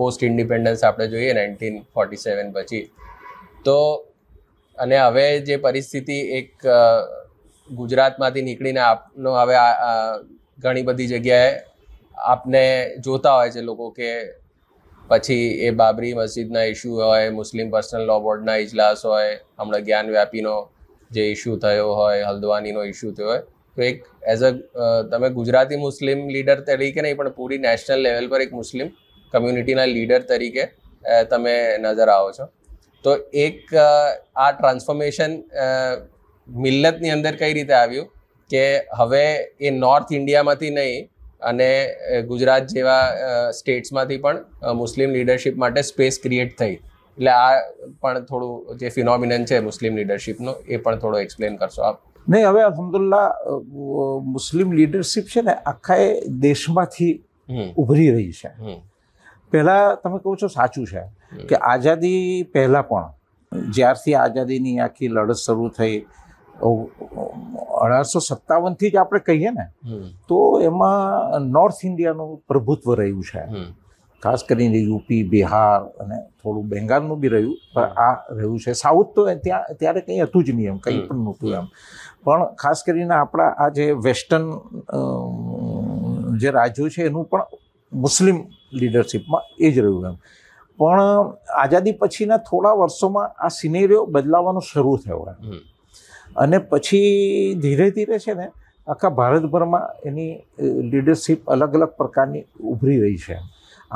પોસ્ટ ઇન્ડિપેન્ડન્સ આપણે જોઈએ નાઇન્ટીન ફોર્ટી સેવન પછી તો અને હવે જે પરિસ્થિતિ એક ગુજરાતમાંથી નીકળીને આપનો હવે ઘણી બધી જગ્યાએ આપને જોતા હોય છે લોકો કે પછી એ બાબરી મસ્જિદના ઇસ્યુ હોય મુસ્લિમ પર્સનલ લો બોર્ડના ઇજલાસ હોય હમણાં જ્ઞાન વ્યાપીનો જે ઇસ્યુ થયો હોય હલ્દવાનીનો ઇસ્યુ થયો હોય તો એક એઝ અ તમે ગુજરાતી મુસ્લિમ લીડર તરીકે નહીં પણ પૂરી નેશનલ લેવલ પર એક મુસ્લિમ કમ્યુનિટીના લીડર તરીકે તમે નજર આવો છો તો એક આ ટ્રાન્સફોર્મેશન મિલ્લતની અંદર કઈ રીતે આવ્યું કે હવે એ નોર્થ ઇન્ડિયામાંથી નહીં અને ગુજરાત જેવા સ્ટેટ્સમાંથી પણ મુસ્લિમ લીડરશિપ માટે સ્પેસ ક્રિએટ થઈ એટલે આ પણ થોડું જે ફિનોમિનન છે મુસ્લિમ લીડરશિપનો એ પણ થોડો એક્સપ્લેન કરશો આપ નહીં હવે અલહમદુલ્લા મુસ્લિમ લીડરશિપ છે ને આખા દેશમાંથી ઉભરી રહી છે પહેલાં તમે કહો છો સાચું છે કે આઝાદી પહેલાં પણ જ્યારથી આઝાદીની આખી લડત શરૂ થઈ અઢારસો સત્તાવનથી જ આપણે કહીએ ને તો એમાં નોર્થ ઇન્ડિયાનું પ્રભુત્વ રહ્યું છે ખાસ કરીને યુપી બિહાર અને થોડું બંગાળનું બી રહ્યું પણ આ રહ્યું છે સાઉથ તો ત્યાં ત્યારે કંઈ હતું જ નહીં એમ કંઈ પણ નહોતું એમ પણ ખાસ કરીને આપણા આ જે વેસ્ટર્ન જે રાજ્યો છે એનું પણ મુસ્લિમ લીડરશિપમાં એ જ રહ્યું એમ પણ આઝાદી પછીના થોડા વર્ષોમાં આ સિનેરિયો બદલાવાનો શરૂ થયો એમ અને પછી ધીરે ધીરે છે ને આખા ભારતભરમાં એની લીડરશીપ અલગ અલગ પ્રકારની ઉભરી રહી છે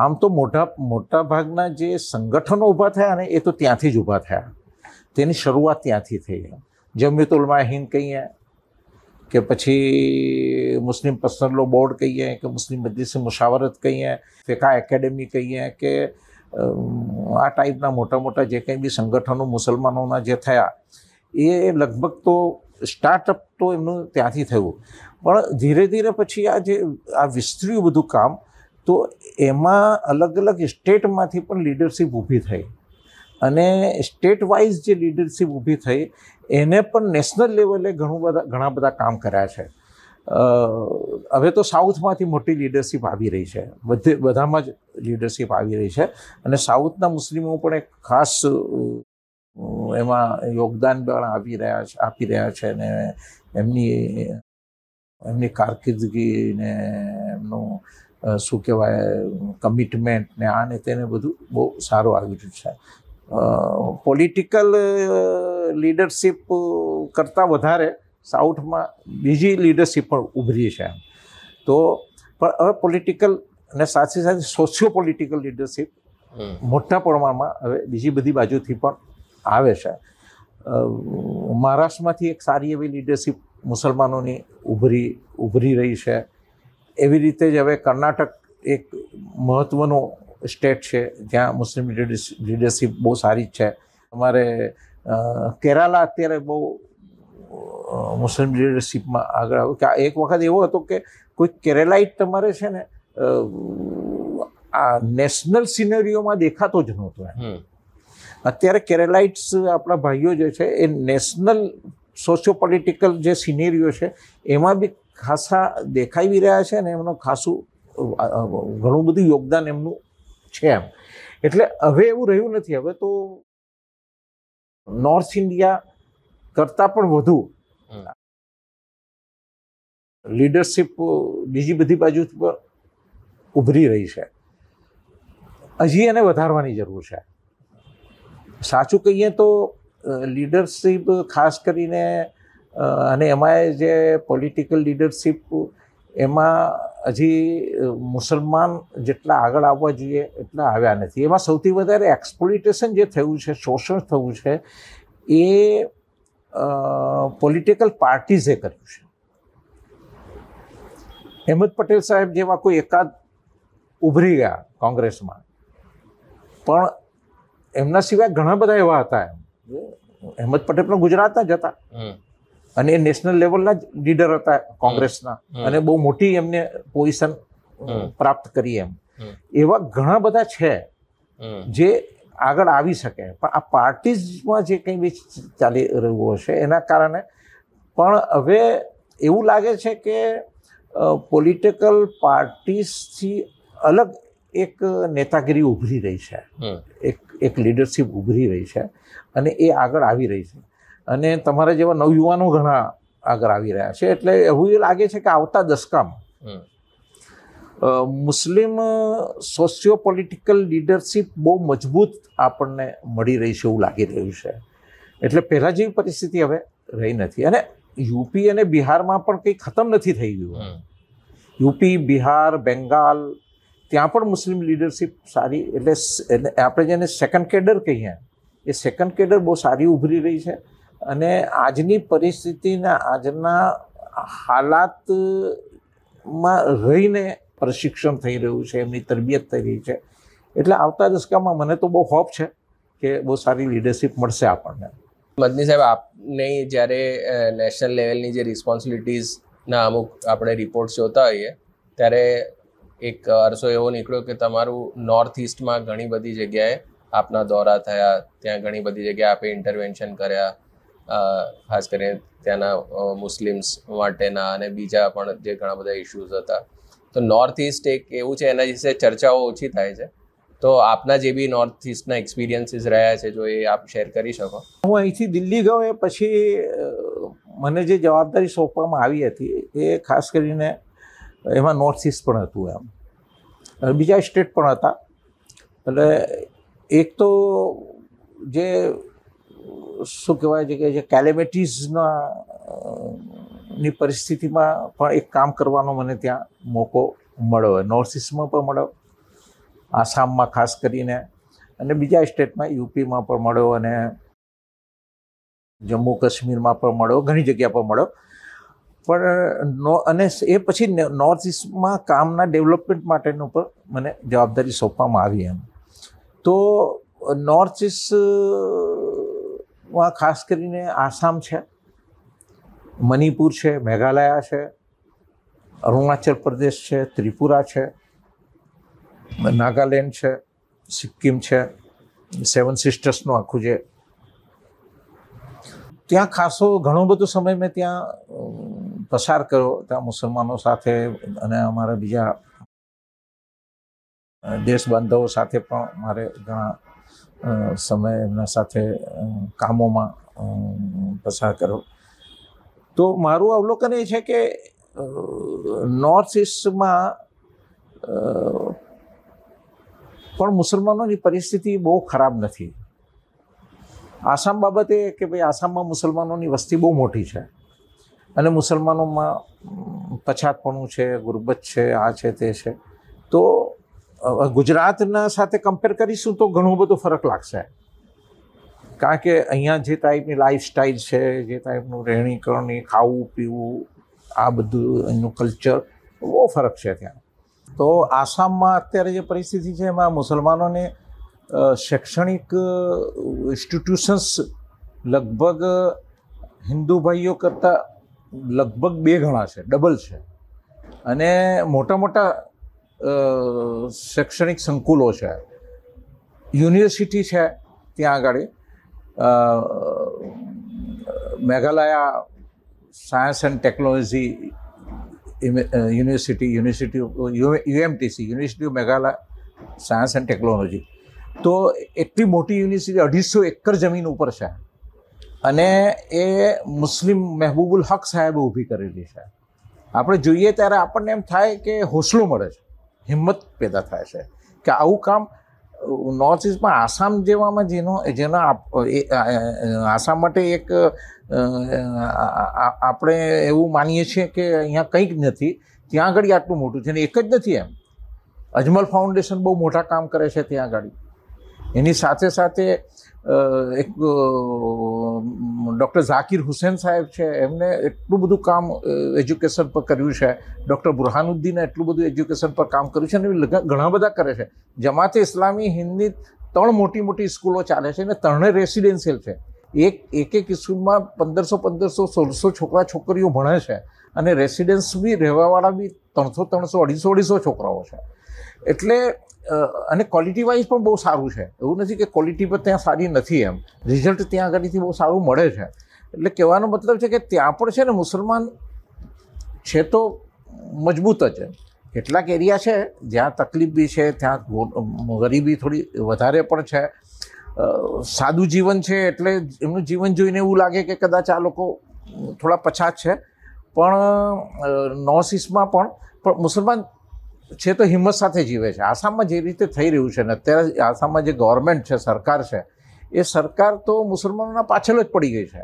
આમ તો મોટા મોટા ભાગના જે સંગઠનો ઊભા થયા ને એ તો ત્યાંથી જ ઊભા થયા તેની શરૂઆત ત્યાંથી થઈ જમિયતુલમા હિંદ કહીએ કે પછી મુસ્લિમ પર્સનલ બોર્ડ કહીએ કે મુસ્લિમ મજલિસ મુશાવરત કહીએ ફેકા એકેડેમી કહીએ કે આ ટાઈપના મોટા મોટા જે કંઈ બી સંગઠનો મુસલમાનોના જે થયા એ લગભગ તો સ્ટાર્ટઅપ તો એમનું ત્યાંથી થયું પણ ધીરે ધીરે પછી આ જે આ વિસ્તર્યું બધું કામ તો એમાં અલગ અલગ સ્ટેટમાંથી પણ લીડરશીપ ઊભી થઈ અને સ્ટેટ વાઇઝ જે લીડરશીપ ઊભી થઈ એને પણ નેશનલ લેવલે ઘણું બધા ઘણા બધા કામ કર્યા છે હવે તો સાઉથમાંથી મોટી લીડરશીપ આવી રહી છે બધે બધામાં જ લીડરશીપ આવી રહી છે અને સાઉથના મુસ્લિમો પણ એક ખાસ એમાં યોગદાન પણ આપી રહ્યા છે આપી રહ્યા છે અને એમની એમની કારકિર્દગી ને એમનું શું કહેવાય કમિટમેન્ટ ને આ ને તેને બધું બહુ સારું આવી રહ્યું છે પોલિટિકલ લીડરશીપ કરતાં વધારે સાઉથમાં બીજી લીડરશીપ પણ ઉભરી છે એમ તો પણ હવે પોલિટિકલ અને સાથે સાથે સોશિયો પોલિટિકલ લીડરશીપ મોટા પ્રમાણમાં હવે બીજી બધી બાજુથી પણ આવે છે મહારાષ્ટ્રમાંથી એક સારી એવી લીડરશીપ મુસલમાનોની ઉભરી ઉભરી રહી છે એવી રીતે જ હવે કર્ણાટક એક મહત્ત્વનો સ્ટેટ છે જ્યાં મુસ્લિમ લીડરશીપ બહુ સારી જ છે અમારે કેરાલા અત્યારે બહુ મુસ્લિમ લીડરશીપમાં આગળ આવ્યું કે એક વખત એવો હતો કે કોઈ કેરેલાઇટ તમારે છે ને આ નેશનલ સિનેરીઓમાં દેખાતો જ નહોતો એમ અત્યારે કેરેલાઇટ્સ આપણા ભાઈઓ જે છે એ નેશનલ સોશિયો પોલિટિકલ જે સિનેરિયો છે એમાં બી ખાસા દેખાઈ રહ્યા છે અને એમનું ખાસું ઘણું બધું યોગદાન એમનું છે એમ એટલે હવે એવું રહ્યું નથી હવે તો નોર્થ ઇન્ડિયા કરતાં પણ વધુ લીડરશીપ બીજી બધી બાજુ પર ઉભરી રહી છે હજી એને વધારવાની જરૂર છે સાચું કહીએ તો લીડરશિપ ખાસ કરીને અને એમાં જે પોલિટિકલ લીડરશિપ એમાં હજી મુસલમાન જેટલા આગળ આવવા જોઈએ એટલા આવ્યા નથી એમાં સૌથી વધારે એક્સપ્લોઇટેશન જે થયું છે શોષણ થયું છે એ પોલિટિકલ પાર્ટીઝે કર્યું છે અહેમદ પટેલ સાહેબ જેવા કોઈ એકાદ ઉભરી ગયા કોંગ્રેસમાં પણ એમના સિવાય ઘણા બધા એવા હતા અહેમદ પટેલ પણ ગુજરાતના જ હતા અને એ નેશનલ લેવલના જ લીડર હતા કોંગ્રેસના અને બહુ મોટી એમને પોઝિશન પ્રાપ્ત કરી એમ એવા ઘણા બધા છે જે આગળ આવી શકે પણ આ પાર્ટીઝમાં જે કંઈ બી ચાલી રહ્યું હશે એના કારણે પણ હવે એવું લાગે છે કે પોલિટિકલ પાર્ટીસથી અલગ એક નેતાગીરી ઉભરી રહી છે એક એક લીડરશીપ ઉભરી રહી છે અને એ આગળ આવી રહી છે અને તમારા જેવા નવયુવાનો ઘણા આગળ આવી રહ્યા છે એટલે એવું એ લાગે છે કે આવતા દસકામાં મુસ્લિમ સોશિયો પોલિટિકલ લીડરશીપ બહુ મજબૂત આપણને મળી રહી છે એવું લાગી રહ્યું છે એટલે પહેલાં જેવી પરિસ્થિતિ હવે રહી નથી અને યુપી અને બિહારમાં પણ કંઈ ખતમ નથી થઈ ગયું યુપી બિહાર બેંગાલ ત્યાં પણ મુસ્લિમ લીડરશીપ સારી એટલે આપણે જેને સેકન્ડ કેડર કહીએ એ સેકન્ડ કેડર બહુ સારી ઉભરી રહી છે અને આજની પરિસ્થિતિના આજના હાલાતમાં રહીને પ્રશિક્ષણ થઈ રહ્યું છે એમની તરબિયત થઈ રહી છે એટલે આવતા દસકામાં મને તો બહુ હોપ છે કે બહુ સારી લીડરશીપ મળશે આપણને મદની સાહેબ આપને જ્યારે નેશનલ લેવલની જે રિસ્પોન્સિબિલિટીઝના અમુક આપણે રિપોર્ટ્સ જોતા હોઈએ ત્યારે એક અરસો એવો નીકળ્યો કે તમારું નોર્થ ઇસ્ટમાં ઘણી બધી જગ્યાએ આપના દોરા થયા ત્યાં ઘણી બધી જગ્યાએ આપે ઇન્ટરવેન્શન કર્યા ખાસ કરીને ત્યાંના મુસ્લિમ્સ માટેના અને બીજા પણ જે ઘણા બધા ઇશ્યુઝ હતા તો નોર્થ ઇસ્ટ એક એવું છે એના વિશે ચર્ચાઓ ઓછી થાય છે તો આપના જે બી નોર્થ ઇસ્ટના એક્સપિરિયન્સીસ રહ્યા છે જો એ આપ શેર કરી શકો હું અહીંથી દિલ્હી ગયો એ પછી મને જે જવાબદારી સોંપવામાં આવી હતી એ ખાસ કરીને એમાં નોર્થ ઇસ્ટ પણ હતું એમ બીજા સ્ટેટ પણ હતા એટલે એક તો જે શું કહેવાય છે કે જે કેલેમિટીઝના ની પરિસ્થિતિમાં પણ એક કામ કરવાનો મને ત્યાં મોકો મળ્યો નોર્થ ઇસ્ટમાં પણ મળ્યો આસામમાં ખાસ કરીને અને બીજા સ્ટેટમાં યુપીમાં પણ મળ્યો અને જમ્મુ કાશ્મીરમાં પણ મળ્યો ઘણી જગ્યા પર મળ્યો પણ નો અને એ પછી નોર્થ ઇસ્ટમાં કામના ડેવલપમેન્ટ માટેનું પણ મને જવાબદારી સોંપવામાં આવી એમ તો નોર્થ ઇસ્ટમાં ખાસ કરીને આસામ છે મણિપુર છે મેઘાલયા છે અરુણાચલ પ્રદેશ છે ત્રિપુરા છે નાગાલેન્ડ છે સિક્કિમ છે સેવન સિસ્ટર્સનું આખું જે ત્યાં ખાસો ઘણો બધો સમય મેં ત્યાં પસાર કર્યો ત્યાં મુસલમાનો સાથે અને અમારા બીજા દેશ બાંધવો સાથે પણ મારે ઘણા સમય એમના સાથે કામોમાં પસાર કર્યો તો મારું અવલોકન એ છે કે નોર્થ ઇસ્ટમાં પણ મુસલમાનોની પરિસ્થિતિ બહુ ખરાબ નથી આસામ બાબતે કે ભાઈ આસામમાં મુસલમાનોની વસ્તી બહુ મોટી છે અને મુસલમાનોમાં પછાતપણું છે ગુરબત છે આ છે તે છે તો ગુજરાતના સાથે કમ્પેર કરીશું તો ઘણો બધો ફરક લાગશે કારણ કે અહીંયા જે ટાઈપની લાઈફસ્ટાઈલ છે જે ટાઈપનું રહેણીકરણી ખાવું પીવું આ બધું એનું કલ્ચર બહુ ફરક છે ત્યાં તો આસામમાં અત્યારે જે પરિસ્થિતિ છે એમાં મુસલમાનોને શૈક્ષણિક ઇન્સ્ટિટ્યુશન્સ લગભગ હિન્દુ ભાઈઓ કરતાં લગભગ બે ગણા છે ડબલ છે અને મોટા મોટા શૈક્ષણિક સંકુલો છે યુનિવર્સિટી છે ત્યાં આગળ Meghalaya science and technology university university UMTC university of Meghalaya science and technology તો એટલી મોટી યુનિવર્સિટી અઢીસો એકર જમીન ઉપર છે અને એ મુસ્લિમ મહેબૂબુલ હક સાહેબે ઊભી કરેલી છે આપણે જોઈએ ત્યારે આપણને એમ થાય કે હોસલો મળે છે હિંમત પેદા થાય છે કે આવું કામ નોર્થ ઇસ્ટમાં આસામ જેવામાં જેનો જેનો આસામ માટે એક આપણે એવું માનીએ છીએ કે અહીંયા કંઈક નથી ત્યાં આગળ આટલું મોટું છે ને એક જ નથી એમ અજમલ ફાઉન્ડેશન બહુ મોટા કામ કરે છે ત્યાં આગળ એની સાથે સાથે એક ડૉક્ટર ઝાકિર હુસેન સાહેબ છે એમને એટલું બધું કામ એજ્યુકેશન પર કર્યું છે ડૉક્ટર બુરહાનુદ્દીને એટલું બધું એજ્યુકેશન પર કામ કર્યું છે અને ઘણા બધા કરે છે જમાતે ઇસ્લામી હિન્દની ત્રણ મોટી મોટી સ્કૂલો ચાલે છે અને ત્રણે રેસિડેન્શિયલ છે એક એક એક સ્કૂલમાં પંદરસો પંદરસો સોળસો છોકરા છોકરીઓ ભણે છે અને રેસિડેન્સ બી રહેવાવાળા બી ત્રણસો ત્રણસો અઢીસો અઢીસો છોકરાઓ છે એટલે અને ક્વોલિટી વાઇઝ પણ બહુ સારું છે એવું નથી કે ક્વોલિટી પણ ત્યાં સારી નથી એમ રિઝલ્ટ ત્યાં આગળથી બહુ સારું મળે છે એટલે કહેવાનો મતલબ છે કે ત્યાં પણ છે ને મુસલમાન છે તો મજબૂત જ કેટલાક એરિયા છે જ્યાં તકલીફ બી છે ત્યાં ગરીબી થોડી વધારે પણ છે સાદું જીવન છે એટલે એમનું જીવન જોઈને એવું લાગે કે કદાચ આ લોકો થોડા પછાત છે પણ નોર્થ ઇસ્ટમાં પણ મુસલમાન છે તો હિંમત સાથે જીવે છે આસામમાં જે રીતે થઈ રહ્યું છે ને અત્યારે આસામમાં જે ગવર્મેન્ટ છે સરકાર છે એ સરકાર તો મુસલમાનોના પાછળ જ પડી ગઈ છે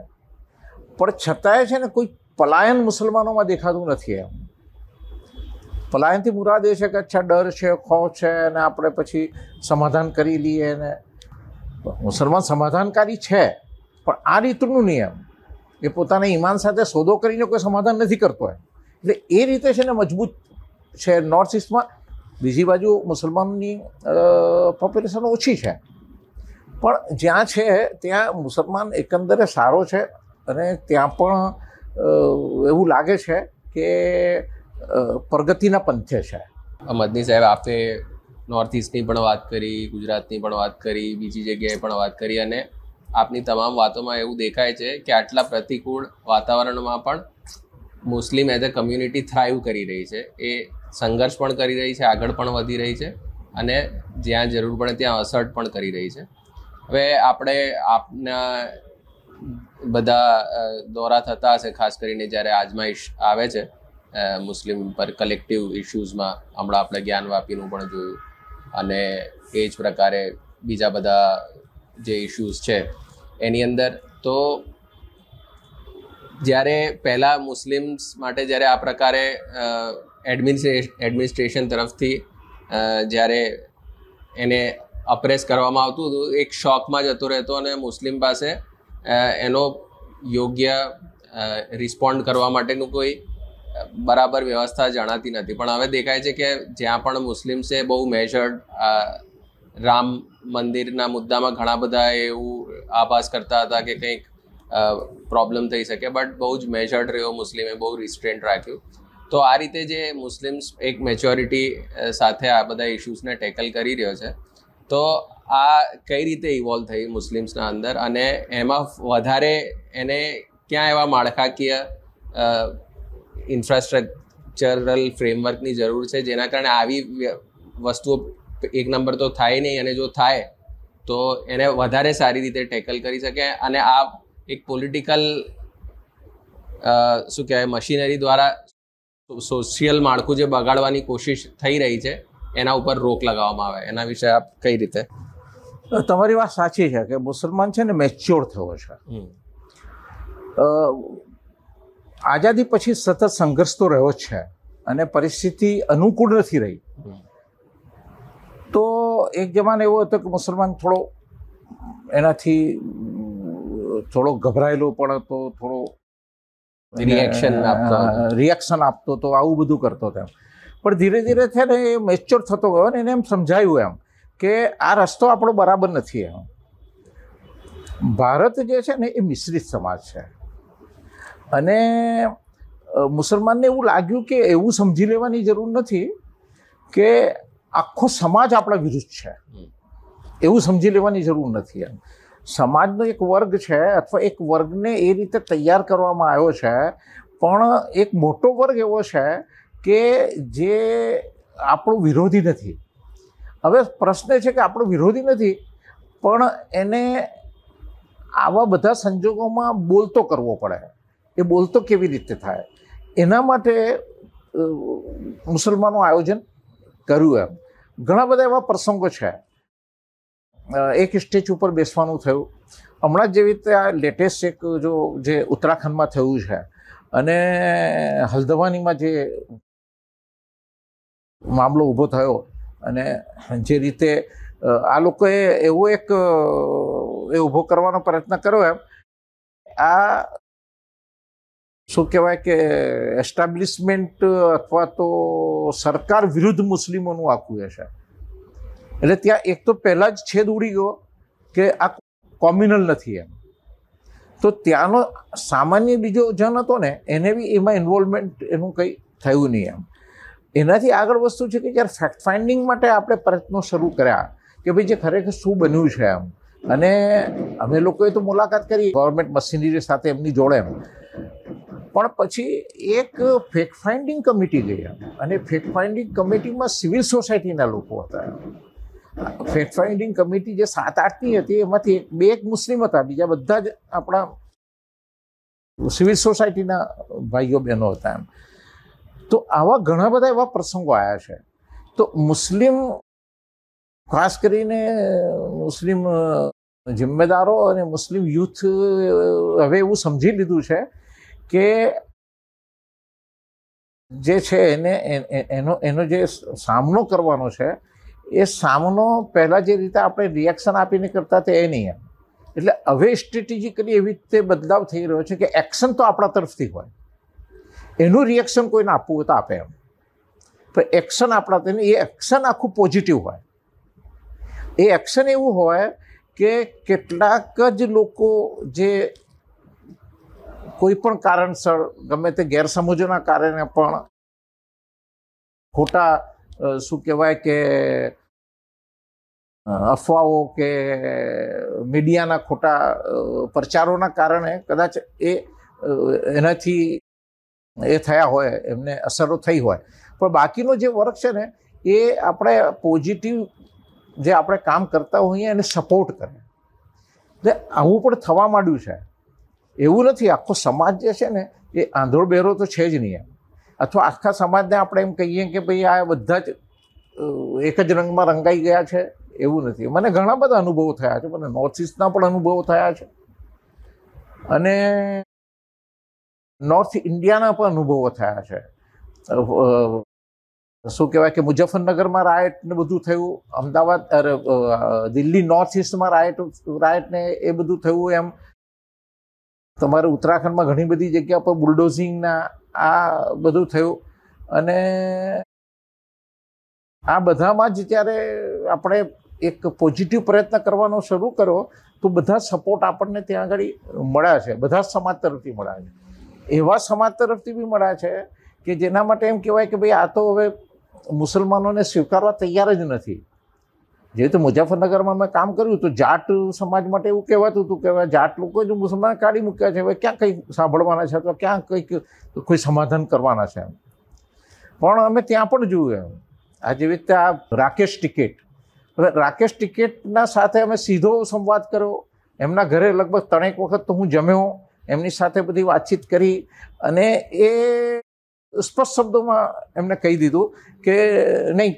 પણ છતાંય છે ને કોઈ પલાયન મુસલમાનોમાં દેખાતું નથી એમ પલાયનથી મુરાદ એ છે કે અચ્છા ડર છે ખોફ છે અને આપણે પછી સમાધાન કરી લઈએ ને મુસલમાન સમાધાનકારી છે પણ આ રીતનું નિયમ એ પોતાના ઈમાન સાથે સોદો કરીને કોઈ સમાધાન નથી કરતો એમ એટલે એ રીતે છે ને મજબૂત છે નોર્થ ઇસ્ટમાં બીજી બાજુ મુસલમાનની પોપ્યુલેશન ઓછી છે પણ જ્યાં છે ત્યાં મુસલમાન એકંદરે સારો છે અને ત્યાં પણ એવું લાગે છે કે પ્રગતિના પંથે છે મદની સાહેબ આપે નોર્થ ઇસ્ટની પણ વાત કરી ગુજરાતની પણ વાત કરી બીજી જગ્યાએ પણ વાત કરી અને આપની તમામ વાતોમાં એવું દેખાય છે કે આટલા પ્રતિકૂળ વાતાવરણમાં પણ મુસ્લિમ એઝ અ કમ્યુનિટી થ્રાઈવ કરી રહી છે એ સંઘર્ષ પણ કરી રહી છે આગળ પણ વધી રહી છે અને જ્યાં જરૂર પડે ત્યાં અસર્ટ પણ કરી રહી છે હવે આપણે આપના બધા દોરા થતા હશે ખાસ કરીને જ્યારે આજમાઈશ આવે છે મુસ્લિમ પર કલેક્ટિવ ઇશ્યુઝમાં હમણાં આપણે જ્ઞાન જ્ઞાનવાપીનું પણ જોયું અને એ જ પ્રકારે બીજા બધા જે ઇશ્યુઝ છે એની અંદર તો જ્યારે પહેલાં મુસ્લિમ્સ માટે જ્યારે આ પ્રકારે એડમિનિસ્ટ્રેશન તરફથી જ્યારે એને અપ્રેસ કરવામાં આવતું હતું એક શોખમાં જતો રહેતો અને મુસ્લિમ પાસે એનો યોગ્ય રિસ્પોન્ડ કરવા માટેનું કોઈ બરાબર વ્યવસ્થા જણાતી નથી પણ હવે દેખાય છે કે જ્યાં પણ મુસ્લિમ્સે બહુ મેજર્ડ રામ મંદિરના મુદ્દામાં ઘણા બધા એવું આભાસ કરતા હતા કે કંઈક પ્રોબ્લેમ થઈ શકે બટ બહુ જ મેજર્ડ રહ્યો મુસ્લિમે બહુ રિસ્ટ્રેન્ટ રાખ્યું તો આ રીતે જે મુસ્લિમ્સ એક મેચ્યોરિટી સાથે આ બધા ઇશ્યુઝને ટેકલ કરી રહ્યો છે તો આ કઈ રીતે ઇવોલ્વ થઈ મુસ્લિમ્સના અંદર અને એમાં વધારે એને ક્યાં એવા માળખાકીય ઇન્ફ્રાસ્ટ્રક્ચરલ ફ્રેમવર્કની જરૂર છે જેના કારણે આવી વસ્તુઓ એક નંબર તો થાય નહીં અને જો થાય તો એને વધારે સારી રીતે ટેકલ કરી શકે અને આ એક પોલિટિકલ શું કહેવાય મશીનરી દ્વારા સોશિયલ માળખું જે બગાડવાની કોશિશ થઈ રહી છે એના ઉપર રોક લગાવવામાં આવે એના વિશે આપ કઈ રીતે તમારી વાત સાચી છે કે મુસલમાન છે ને મેચ્યોર થયો છે આઝાદી પછી સતત સંઘર્ષ તો રહ્યો છે અને પરિસ્થિતિ અનુકૂળ નથી રહી તો એક જમાનો એવો હતો કે મુસલમાન થોડો એનાથી થોડો ગભરાયેલો પણ હતો થોડો રિએક્શન રિએક્શન આપતો તો આવું બધું કરતો એમ પણ ધીરે ધીરે છે ને એ મેચ્યોર થતો ગયો ને એને એમ સમજાયું એમ કે આ રસ્તો આપણો બરાબર નથી એમ ભારત જે છે ને એ મિશ્રિત સમાજ છે અને મુસલમાનને એવું લાગ્યું કે એવું સમજી લેવાની જરૂર નથી કે આખો સમાજ આપણા વિરુદ્ધ છે એવું સમજી લેવાની જરૂર નથી એમ સમાજનો એક વર્ગ છે અથવા એક વર્ગને એ રીતે તૈયાર કરવામાં આવ્યો છે પણ એક મોટો વર્ગ એવો છે કે જે આપણો વિરોધી નથી હવે પ્રશ્ન છે કે આપણો વિરોધી નથી પણ એને આવા બધા સંજોગોમાં બોલતો કરવો પડે એ બોલતો કેવી રીતે થાય એના માટે મુસલમાનો આયોજન કર્યું એમ ઘણા બધા એવા પ્રસંગો છે એક સ્ટેજ ઉપર બેસવાનું થયું હમણાં જ જેવી રીતે આ લેટેસ્ટ એક જો જે ઉત્તરાખંડમાં થયું છે અને હલ્દવાનીમાં જે મામલો ઊભો થયો અને જે રીતે આ લોકોએ એવો એક એ ઊભો કરવાનો પ્રયત્ન કર્યો એમ આ શું કહેવાય કે એસ્ટાબ્લિશમેન્ટ અથવા તો સરકાર વિરુદ્ધ મુસ્લિમોનું આખું છે એટલે ત્યાં એક તો પહેલાં જ છેદ ઉડી ગયો કે આ કોમ્યુનલ નથી એમ તો ત્યાંનો સામાન્ય બીજો જન હતો ને એને બી એમાં ઇન્વોલ્વમેન્ટ એનું કંઈ થયું નહીં એમ એનાથી આગળ વસ્તુ છે કે જ્યારે ફેક્ટ ફાઇન્ડિંગ માટે આપણે પ્રયત્નો શરૂ કર્યા કે ભાઈ જે ખરેખર શું બન્યું છે એમ અને અમે લોકોએ તો મુલાકાત કરી ગવર્મેન્ટ મશીનરી સાથે એમની જોડે એમ પણ પછી એક ફેક ફાઇન્ડિંગ કમિટી ગઈ એમ અને ફેક ફાઇન્ડિંગ કમિટીમાં સિવિલ સોસાયટીના લોકો હતા ફેક્ટ ફાઇન્ડિંગ કમિટી જે સાત આઠની હતી એમાંથી બે એક મુસ્લિમ હતા બીજા બધા જ આપણા સિવિલ સોસાયટીના ભાઈઓ બહેનો હતા એમ તો આવા ઘણા બધા એવા પ્રસંગો આવ્યા છે તો મુસ્લિમ ખાસ કરીને મુસ્લિમ જિમ્મેદારો અને મુસ્લિમ યુથ હવે એવું સમજી લીધું છે કે જે છે એને એનો એનો જે સામનો કરવાનો છે એ સામનો પહેલાં જે રીતે આપણે રિએક્શન આપીને કરતા તે એ નહીં એમ એટલે હવે સ્ટ્રેટેજિકલી એવી રીતે બદલાવ થઈ રહ્યો છે કે એક્શન તો આપણા તરફથી હોય એનું રિએક્શન કોઈને આપવું હોય તો આપે એમ પણ એક્શન આપણા તેને એ એક્શન આખું પોઝિટિવ હોય એ એક્શન એવું હોય કે કેટલાક જ લોકો જે કોઈ પણ કારણસર ગમે તે ગેરસમજોના કારણે પણ ખોટા શું કહેવાય કે અફવાઓ કે મીડિયાના ખોટા પ્રચારોના કારણે કદાચ એ એનાથી એ થયા હોય એમને અસરો થઈ હોય પણ બાકીનો જે વર્ગ છે ને એ આપણે પોઝિટિવ જે આપણે કામ કરતા હોઈએ એને સપોર્ટ કરે એટલે આવું પણ થવા માંડ્યું છે એવું નથી આખો સમાજ જે છે ને એ આંધળો બેરો તો છે જ નહીં એમ અથવા આખા સમાજને આપણે એમ કહીએ કે ભાઈ આ બધા જ એક જ રંગમાં રંગાઈ ગયા છે એવું નથી મને ઘણા બધા અનુભવો થયા છે મને નોર્થ ઇસ્ટના પણ અનુભવો થયા છે અને નોર્થ ઇન્ડિયાના પણ અનુભવો થયા છે શું કહેવાય કે મુઝફ્ફરનગરમાં રાયટ ને બધું થયું અમદાવાદ અરે દિલ્હી નોર્થ ઇસ્ટમાં રાયટ રાયટ ને એ બધું થયું એમ તમારે ઉત્તરાખંડમાં ઘણી બધી જગ્યા પર બુલડોઝિંગના આ બધું થયું અને આ બધામાં જ જ્યારે આપણે એક પોઝિટિવ પ્રયત્ન કરવાનો શરૂ કર્યો તો બધા સપોર્ટ આપણને ત્યાં આગળ મળ્યા છે બધા સમાજ તરફથી મળ્યા છે એવા સમાજ તરફથી બી મળ્યા છે કે જેના માટે એમ કહેવાય કે ભાઈ આ તો હવે મુસલમાનોને સ્વીકારવા તૈયાર જ નથી જે રીતે મુઝાફરનગરમાં મેં કામ કર્યું તો જાટ સમાજ માટે એવું કહેવાતું હતું કે જાટ લોકો જ મુસલમાન કાઢી મૂક્યા છે હવે ક્યાં કંઈ સાંભળવાના છે અથવા ક્યાં કંઈક કોઈ સમાધાન કરવાના છે પણ અમે ત્યાં પણ જોયું એમ આ જેવી રીતે આ રાકેશ ટિકિટ હવે રાકેશ ટિકિટના સાથે અમે સીધો સંવાદ કર્યો એમના ઘરે લગભગ ત્રણેક વખત તો હું જમ્યો એમની સાથે બધી વાતચીત કરી અને એ સ્પષ્ટ શબ્દોમાં એમને કહી દીધું કે નહીં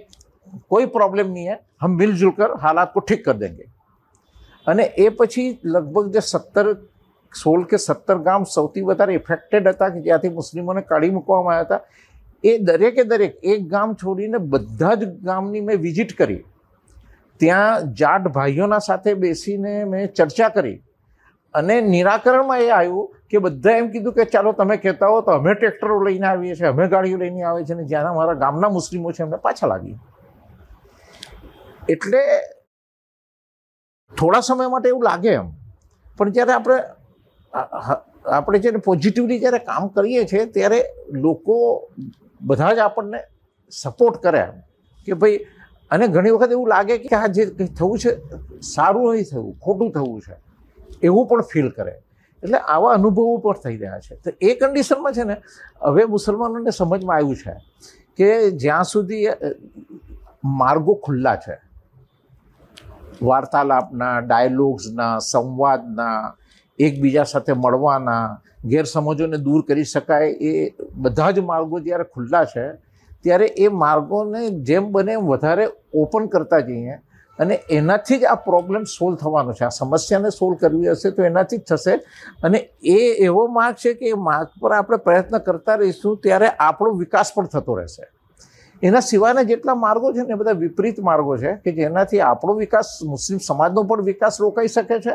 કોઈ પ્રોબ્લેમ નહીં હે હમ मिलजुल कर हालात को ठीक कर देंगे અને એ પછી લગભગ જે સત્તર સોળ કે સત્તર ગામ સૌથી વધારે ઇફેક્ટેડ હતા કે જ્યાંથી મુસ્લિમોને કાઢી મૂકવામાં આવ્યા હતા એ દરેકે દરેક એક ગામ છોડીને બધા જ ગામની મેં વિઝિટ કરી ત્યાં જાટ ભાઈઓના સાથે બેસીને મેં ચર્ચા કરી અને નિરાકરણમાં એ આવ્યું કે બધા એમ કીધું કે ચાલો તમે કહેતા હો તો અમે ટ્રેક્ટરો લઈને આવીએ છીએ અમે ગાડીઓ લઈને આવીએ છીએ અને જ્યાંના મારા ગામના મુસ્લિમો છે એમને પાછા લાવીએ એટલે થોડા સમય માટે એવું લાગે એમ પણ જ્યારે આપણે આપણે જ્યારે પોઝિટિવલી જ્યારે કામ કરીએ છીએ ત્યારે લોકો બધા જ આપણને સપોર્ટ કરે એમ કે ભાઈ અને ઘણી વખત એવું લાગે કે આ જે કંઈ થવું છે સારું નહીં થયું ખોટું થવું છે એવું પણ ફીલ કરે એટલે આવા અનુભવો પણ થઈ રહ્યા છે તો એ કન્ડિશનમાં છે ને હવે મુસલમાનોને સમજમાં આવ્યું છે કે જ્યાં સુધી માર્ગો ખુલ્લા છે વાર્તાલાપના ડાયલોગ્સના સંવાદના એકબીજા સાથે મળવાના ગેરસમજોને દૂર કરી શકાય એ બધા જ માર્ગો જ્યારે ખુલ્લા છે ત્યારે એ માર્ગોને જેમ બને એમ વધારે ઓપન કરતા જઈએ અને એનાથી જ આ પ્રોબ્લેમ સોલ્વ થવાનો છે આ સમસ્યાને સોલ્વ કરવી હશે તો એનાથી જ થશે અને એ એવો માર્ગ છે કે એ માર્ગ પર આપણે પ્રયત્ન કરતા રહીશું ત્યારે આપણો વિકાસ પણ થતો રહેશે એના સિવાયના જેટલા માર્ગો છે ને એ બધા વિપરીત માર્ગો છે કે જેનાથી આપણો વિકાસ મુસ્લિમ સમાજનો પણ વિકાસ રોકાઈ શકે છે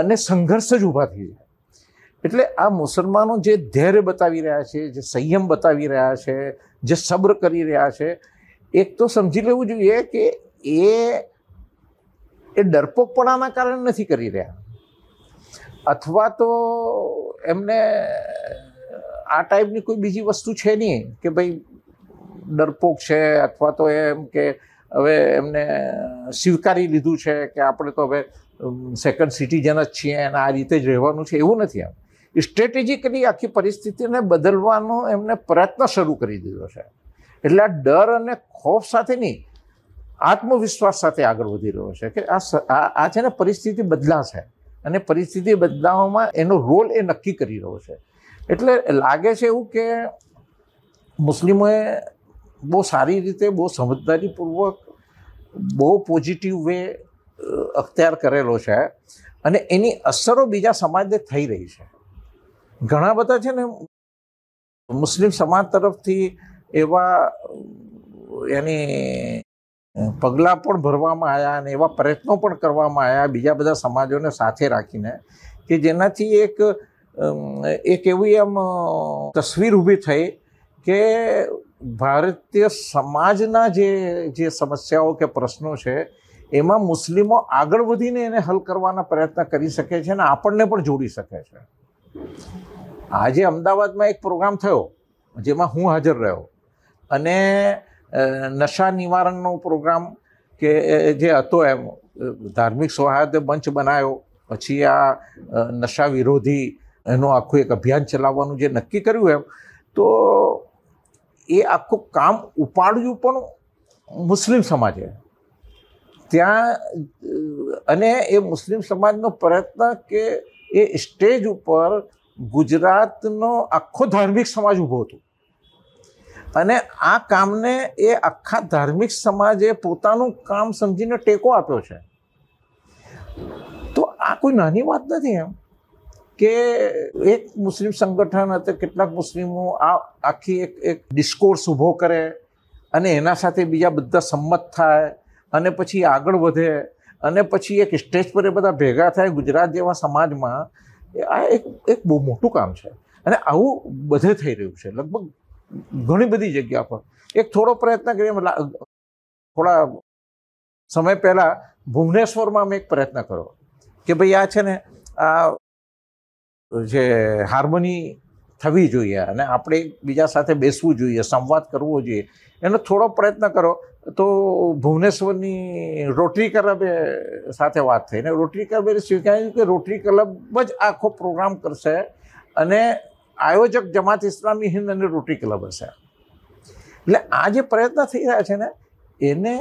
અને સંઘર્ષ જ ઊભા થઈ જાય એટલે આ મુસલમાનો જે ધૈર્ય બતાવી રહ્યા છે જે સંયમ બતાવી રહ્યા છે જે સબ્ર કરી રહ્યા છે એક તો સમજી લેવું જોઈએ કે એ એ ડરપોકપણાના કારણે નથી કરી રહ્યા અથવા તો એમને આ ટાઈપની કોઈ બીજી વસ્તુ છે નહીં કે ભાઈ ડરપોક છે અથવા તો એમ કે હવે એમને સ્વીકારી લીધું છે કે આપણે તો હવે સેકન્ડ સિટીઝન જ છીએ અને આ રીતે જ રહેવાનું છે એવું નથી એમ સ્ટ્રેટેજિકલી આખી પરિસ્થિતિને બદલવાનો એમને પ્રયત્ન શરૂ કરી દીધો છે એટલે આ ડર અને ખોફ સાથે નહીં આત્મવિશ્વાસ સાથે આગળ વધી રહ્યો છે કે આ આ છે ને પરિસ્થિતિ બદલાશે અને પરિસ્થિતિ બદલાવામાં એનો રોલ એ નક્કી કરી રહ્યો છે એટલે લાગે છે એવું કે મુસ્લિમોએ બહુ સારી રીતે બહુ સમજદારીપૂર્વક બહુ પોઝિટિવ વે અખ્તિયાર કરેલો છે અને એની અસરો બીજા સમાજને થઈ રહી છે ઘણા બધા છે ને મુસ્લિમ સમાજ તરફથી એવા એની પગલાં પણ ભરવામાં આવ્યા અને એવા પ્રયત્નો પણ કરવામાં આવ્યા બીજા બધા સમાજોને સાથે રાખીને કે જેનાથી એક એક એવી આમ તસવીર ઊભી થઈ કે ભારતીય સમાજના જે જે સમસ્યાઓ કે પ્રશ્નો છે એમાં મુસ્લિમો આગળ વધીને એને હલ કરવાના પ્રયત્ન કરી શકે છે અને આપણને પણ જોડી શકે છે આજે અમદાવાદમાં એક પ્રોગ્રામ થયો જેમાં હું હાજર રહ્યો અને નશા નિવારણનો પ્રોગ્રામ કે જે હતો એમ ધાર્મિક સૌહાર્દ મંચ બનાવ્યો પછી આ નશા વિરોધી એનું આખું એક અભિયાન ચલાવવાનું જે નક્કી કર્યું એમ તો એ આખું કામ ઉપાડ્યું પણ મુસ્લિમ સમાજે ત્યાં અને એ મુસ્લિમ સમાજનો પ્રયત્ન કે એ સ્ટેજ ઉપર ગુજરાતનો આખો ધાર્મિક સમાજ ઊભો હતો અને આ કામને એ આખા ધાર્મિક સમાજે પોતાનું કામ સમજીને ટેકો આપ્યો છે તો આ કોઈ નાની વાત નથી એમ કે એક મુસ્લિમ સંગઠન અથવા કેટલાક મુસ્લિમો આ આખી એક એક ડિસ્કોર્સ ઊભો કરે અને એના સાથે બીજા બધા સંમત થાય અને પછી આગળ વધે અને પછી એક સ્ટેજ પર એ બધા ભેગા થાય ગુજરાત જેવા સમાજમાં આ એક એક બહુ મોટું કામ છે અને આવું બધે થઈ રહ્યું છે લગભગ ઘણી બધી જગ્યા પર એક થોડો પ્રયત્ન કરીએ થોડા સમય પહેલાં ભુવનેશ્વરમાં મેં એક પ્રયત્ન કર્યો કે ભાઈ આ છે ને આ જે હાર્મની થવી જોઈએ અને આપણે બીજા સાથે બેસવું જોઈએ સંવાદ કરવો જોઈએ એનો થોડો પ્રયત્ન કરો તો ભુવનેશ્વરની રોટરી ક્લબે સાથે વાત થઈને રોટરી ક્લબે સ્વીકાર્યું કે રોટરી ક્લબ જ આખો પ્રોગ્રામ કરશે અને આયોજક જમાત ઇસ્લામી હિન્દ અને રોટરી ક્લબ હશે એટલે આ જે પ્રયત્ન થઈ રહ્યા છે ને એને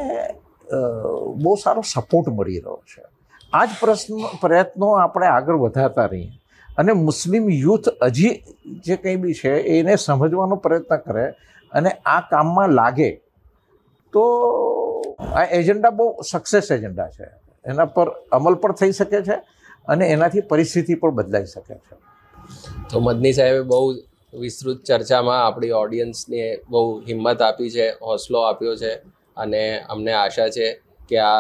બહુ સારો સપોર્ટ મળી રહ્યો છે આ જ પ્રશ્ન પ્રયત્નો આપણે આગળ વધારતા રહીએ અને મુસ્લિમ યુથ હજી જે કંઈ બી છે એને સમજવાનો પ્રયત્ન કરે અને આ કામમાં લાગે તો આ એજન્ડા બહુ સક્સેસ એજન્ડા છે એના પર અમલ પણ થઈ શકે છે અને એનાથી પરિસ્થિતિ પણ બદલાઈ શકે છે તો મદની સાહેબે બહુ વિસ્તૃત ચર્ચામાં આપણી ઓડિયન્સને બહુ હિંમત આપી છે હોસલો આપ્યો છે અને અમને આશા છે કે આ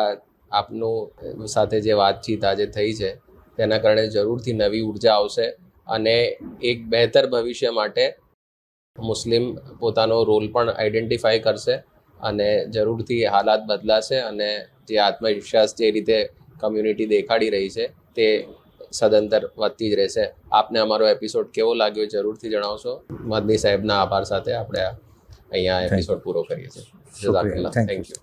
આપનું સાથે જે વાતચીત આજે થઈ છે તેના કારણે જરૂરથી નવી ઉર્જા આવશે અને એક બહેતર ભવિષ્ય માટે મુસ્લિમ પોતાનો રોલ પણ આઈડેન્ટિફાય કરશે અને જરૂરથી હાલાત બદલાશે અને જે આત્મવિશ્વાસ જે રીતે કમ્યુનિટી દેખાડી રહી છે તે સદંતર વધતી જ રહેશે આપને અમારો એપિસોડ કેવો લાગ્યો જરૂરથી જણાવશો મદની સાહેબના આભાર સાથે આપણે અહીંયા એપિસોડ પૂરો કરીએ છીએ થેન્ક યુ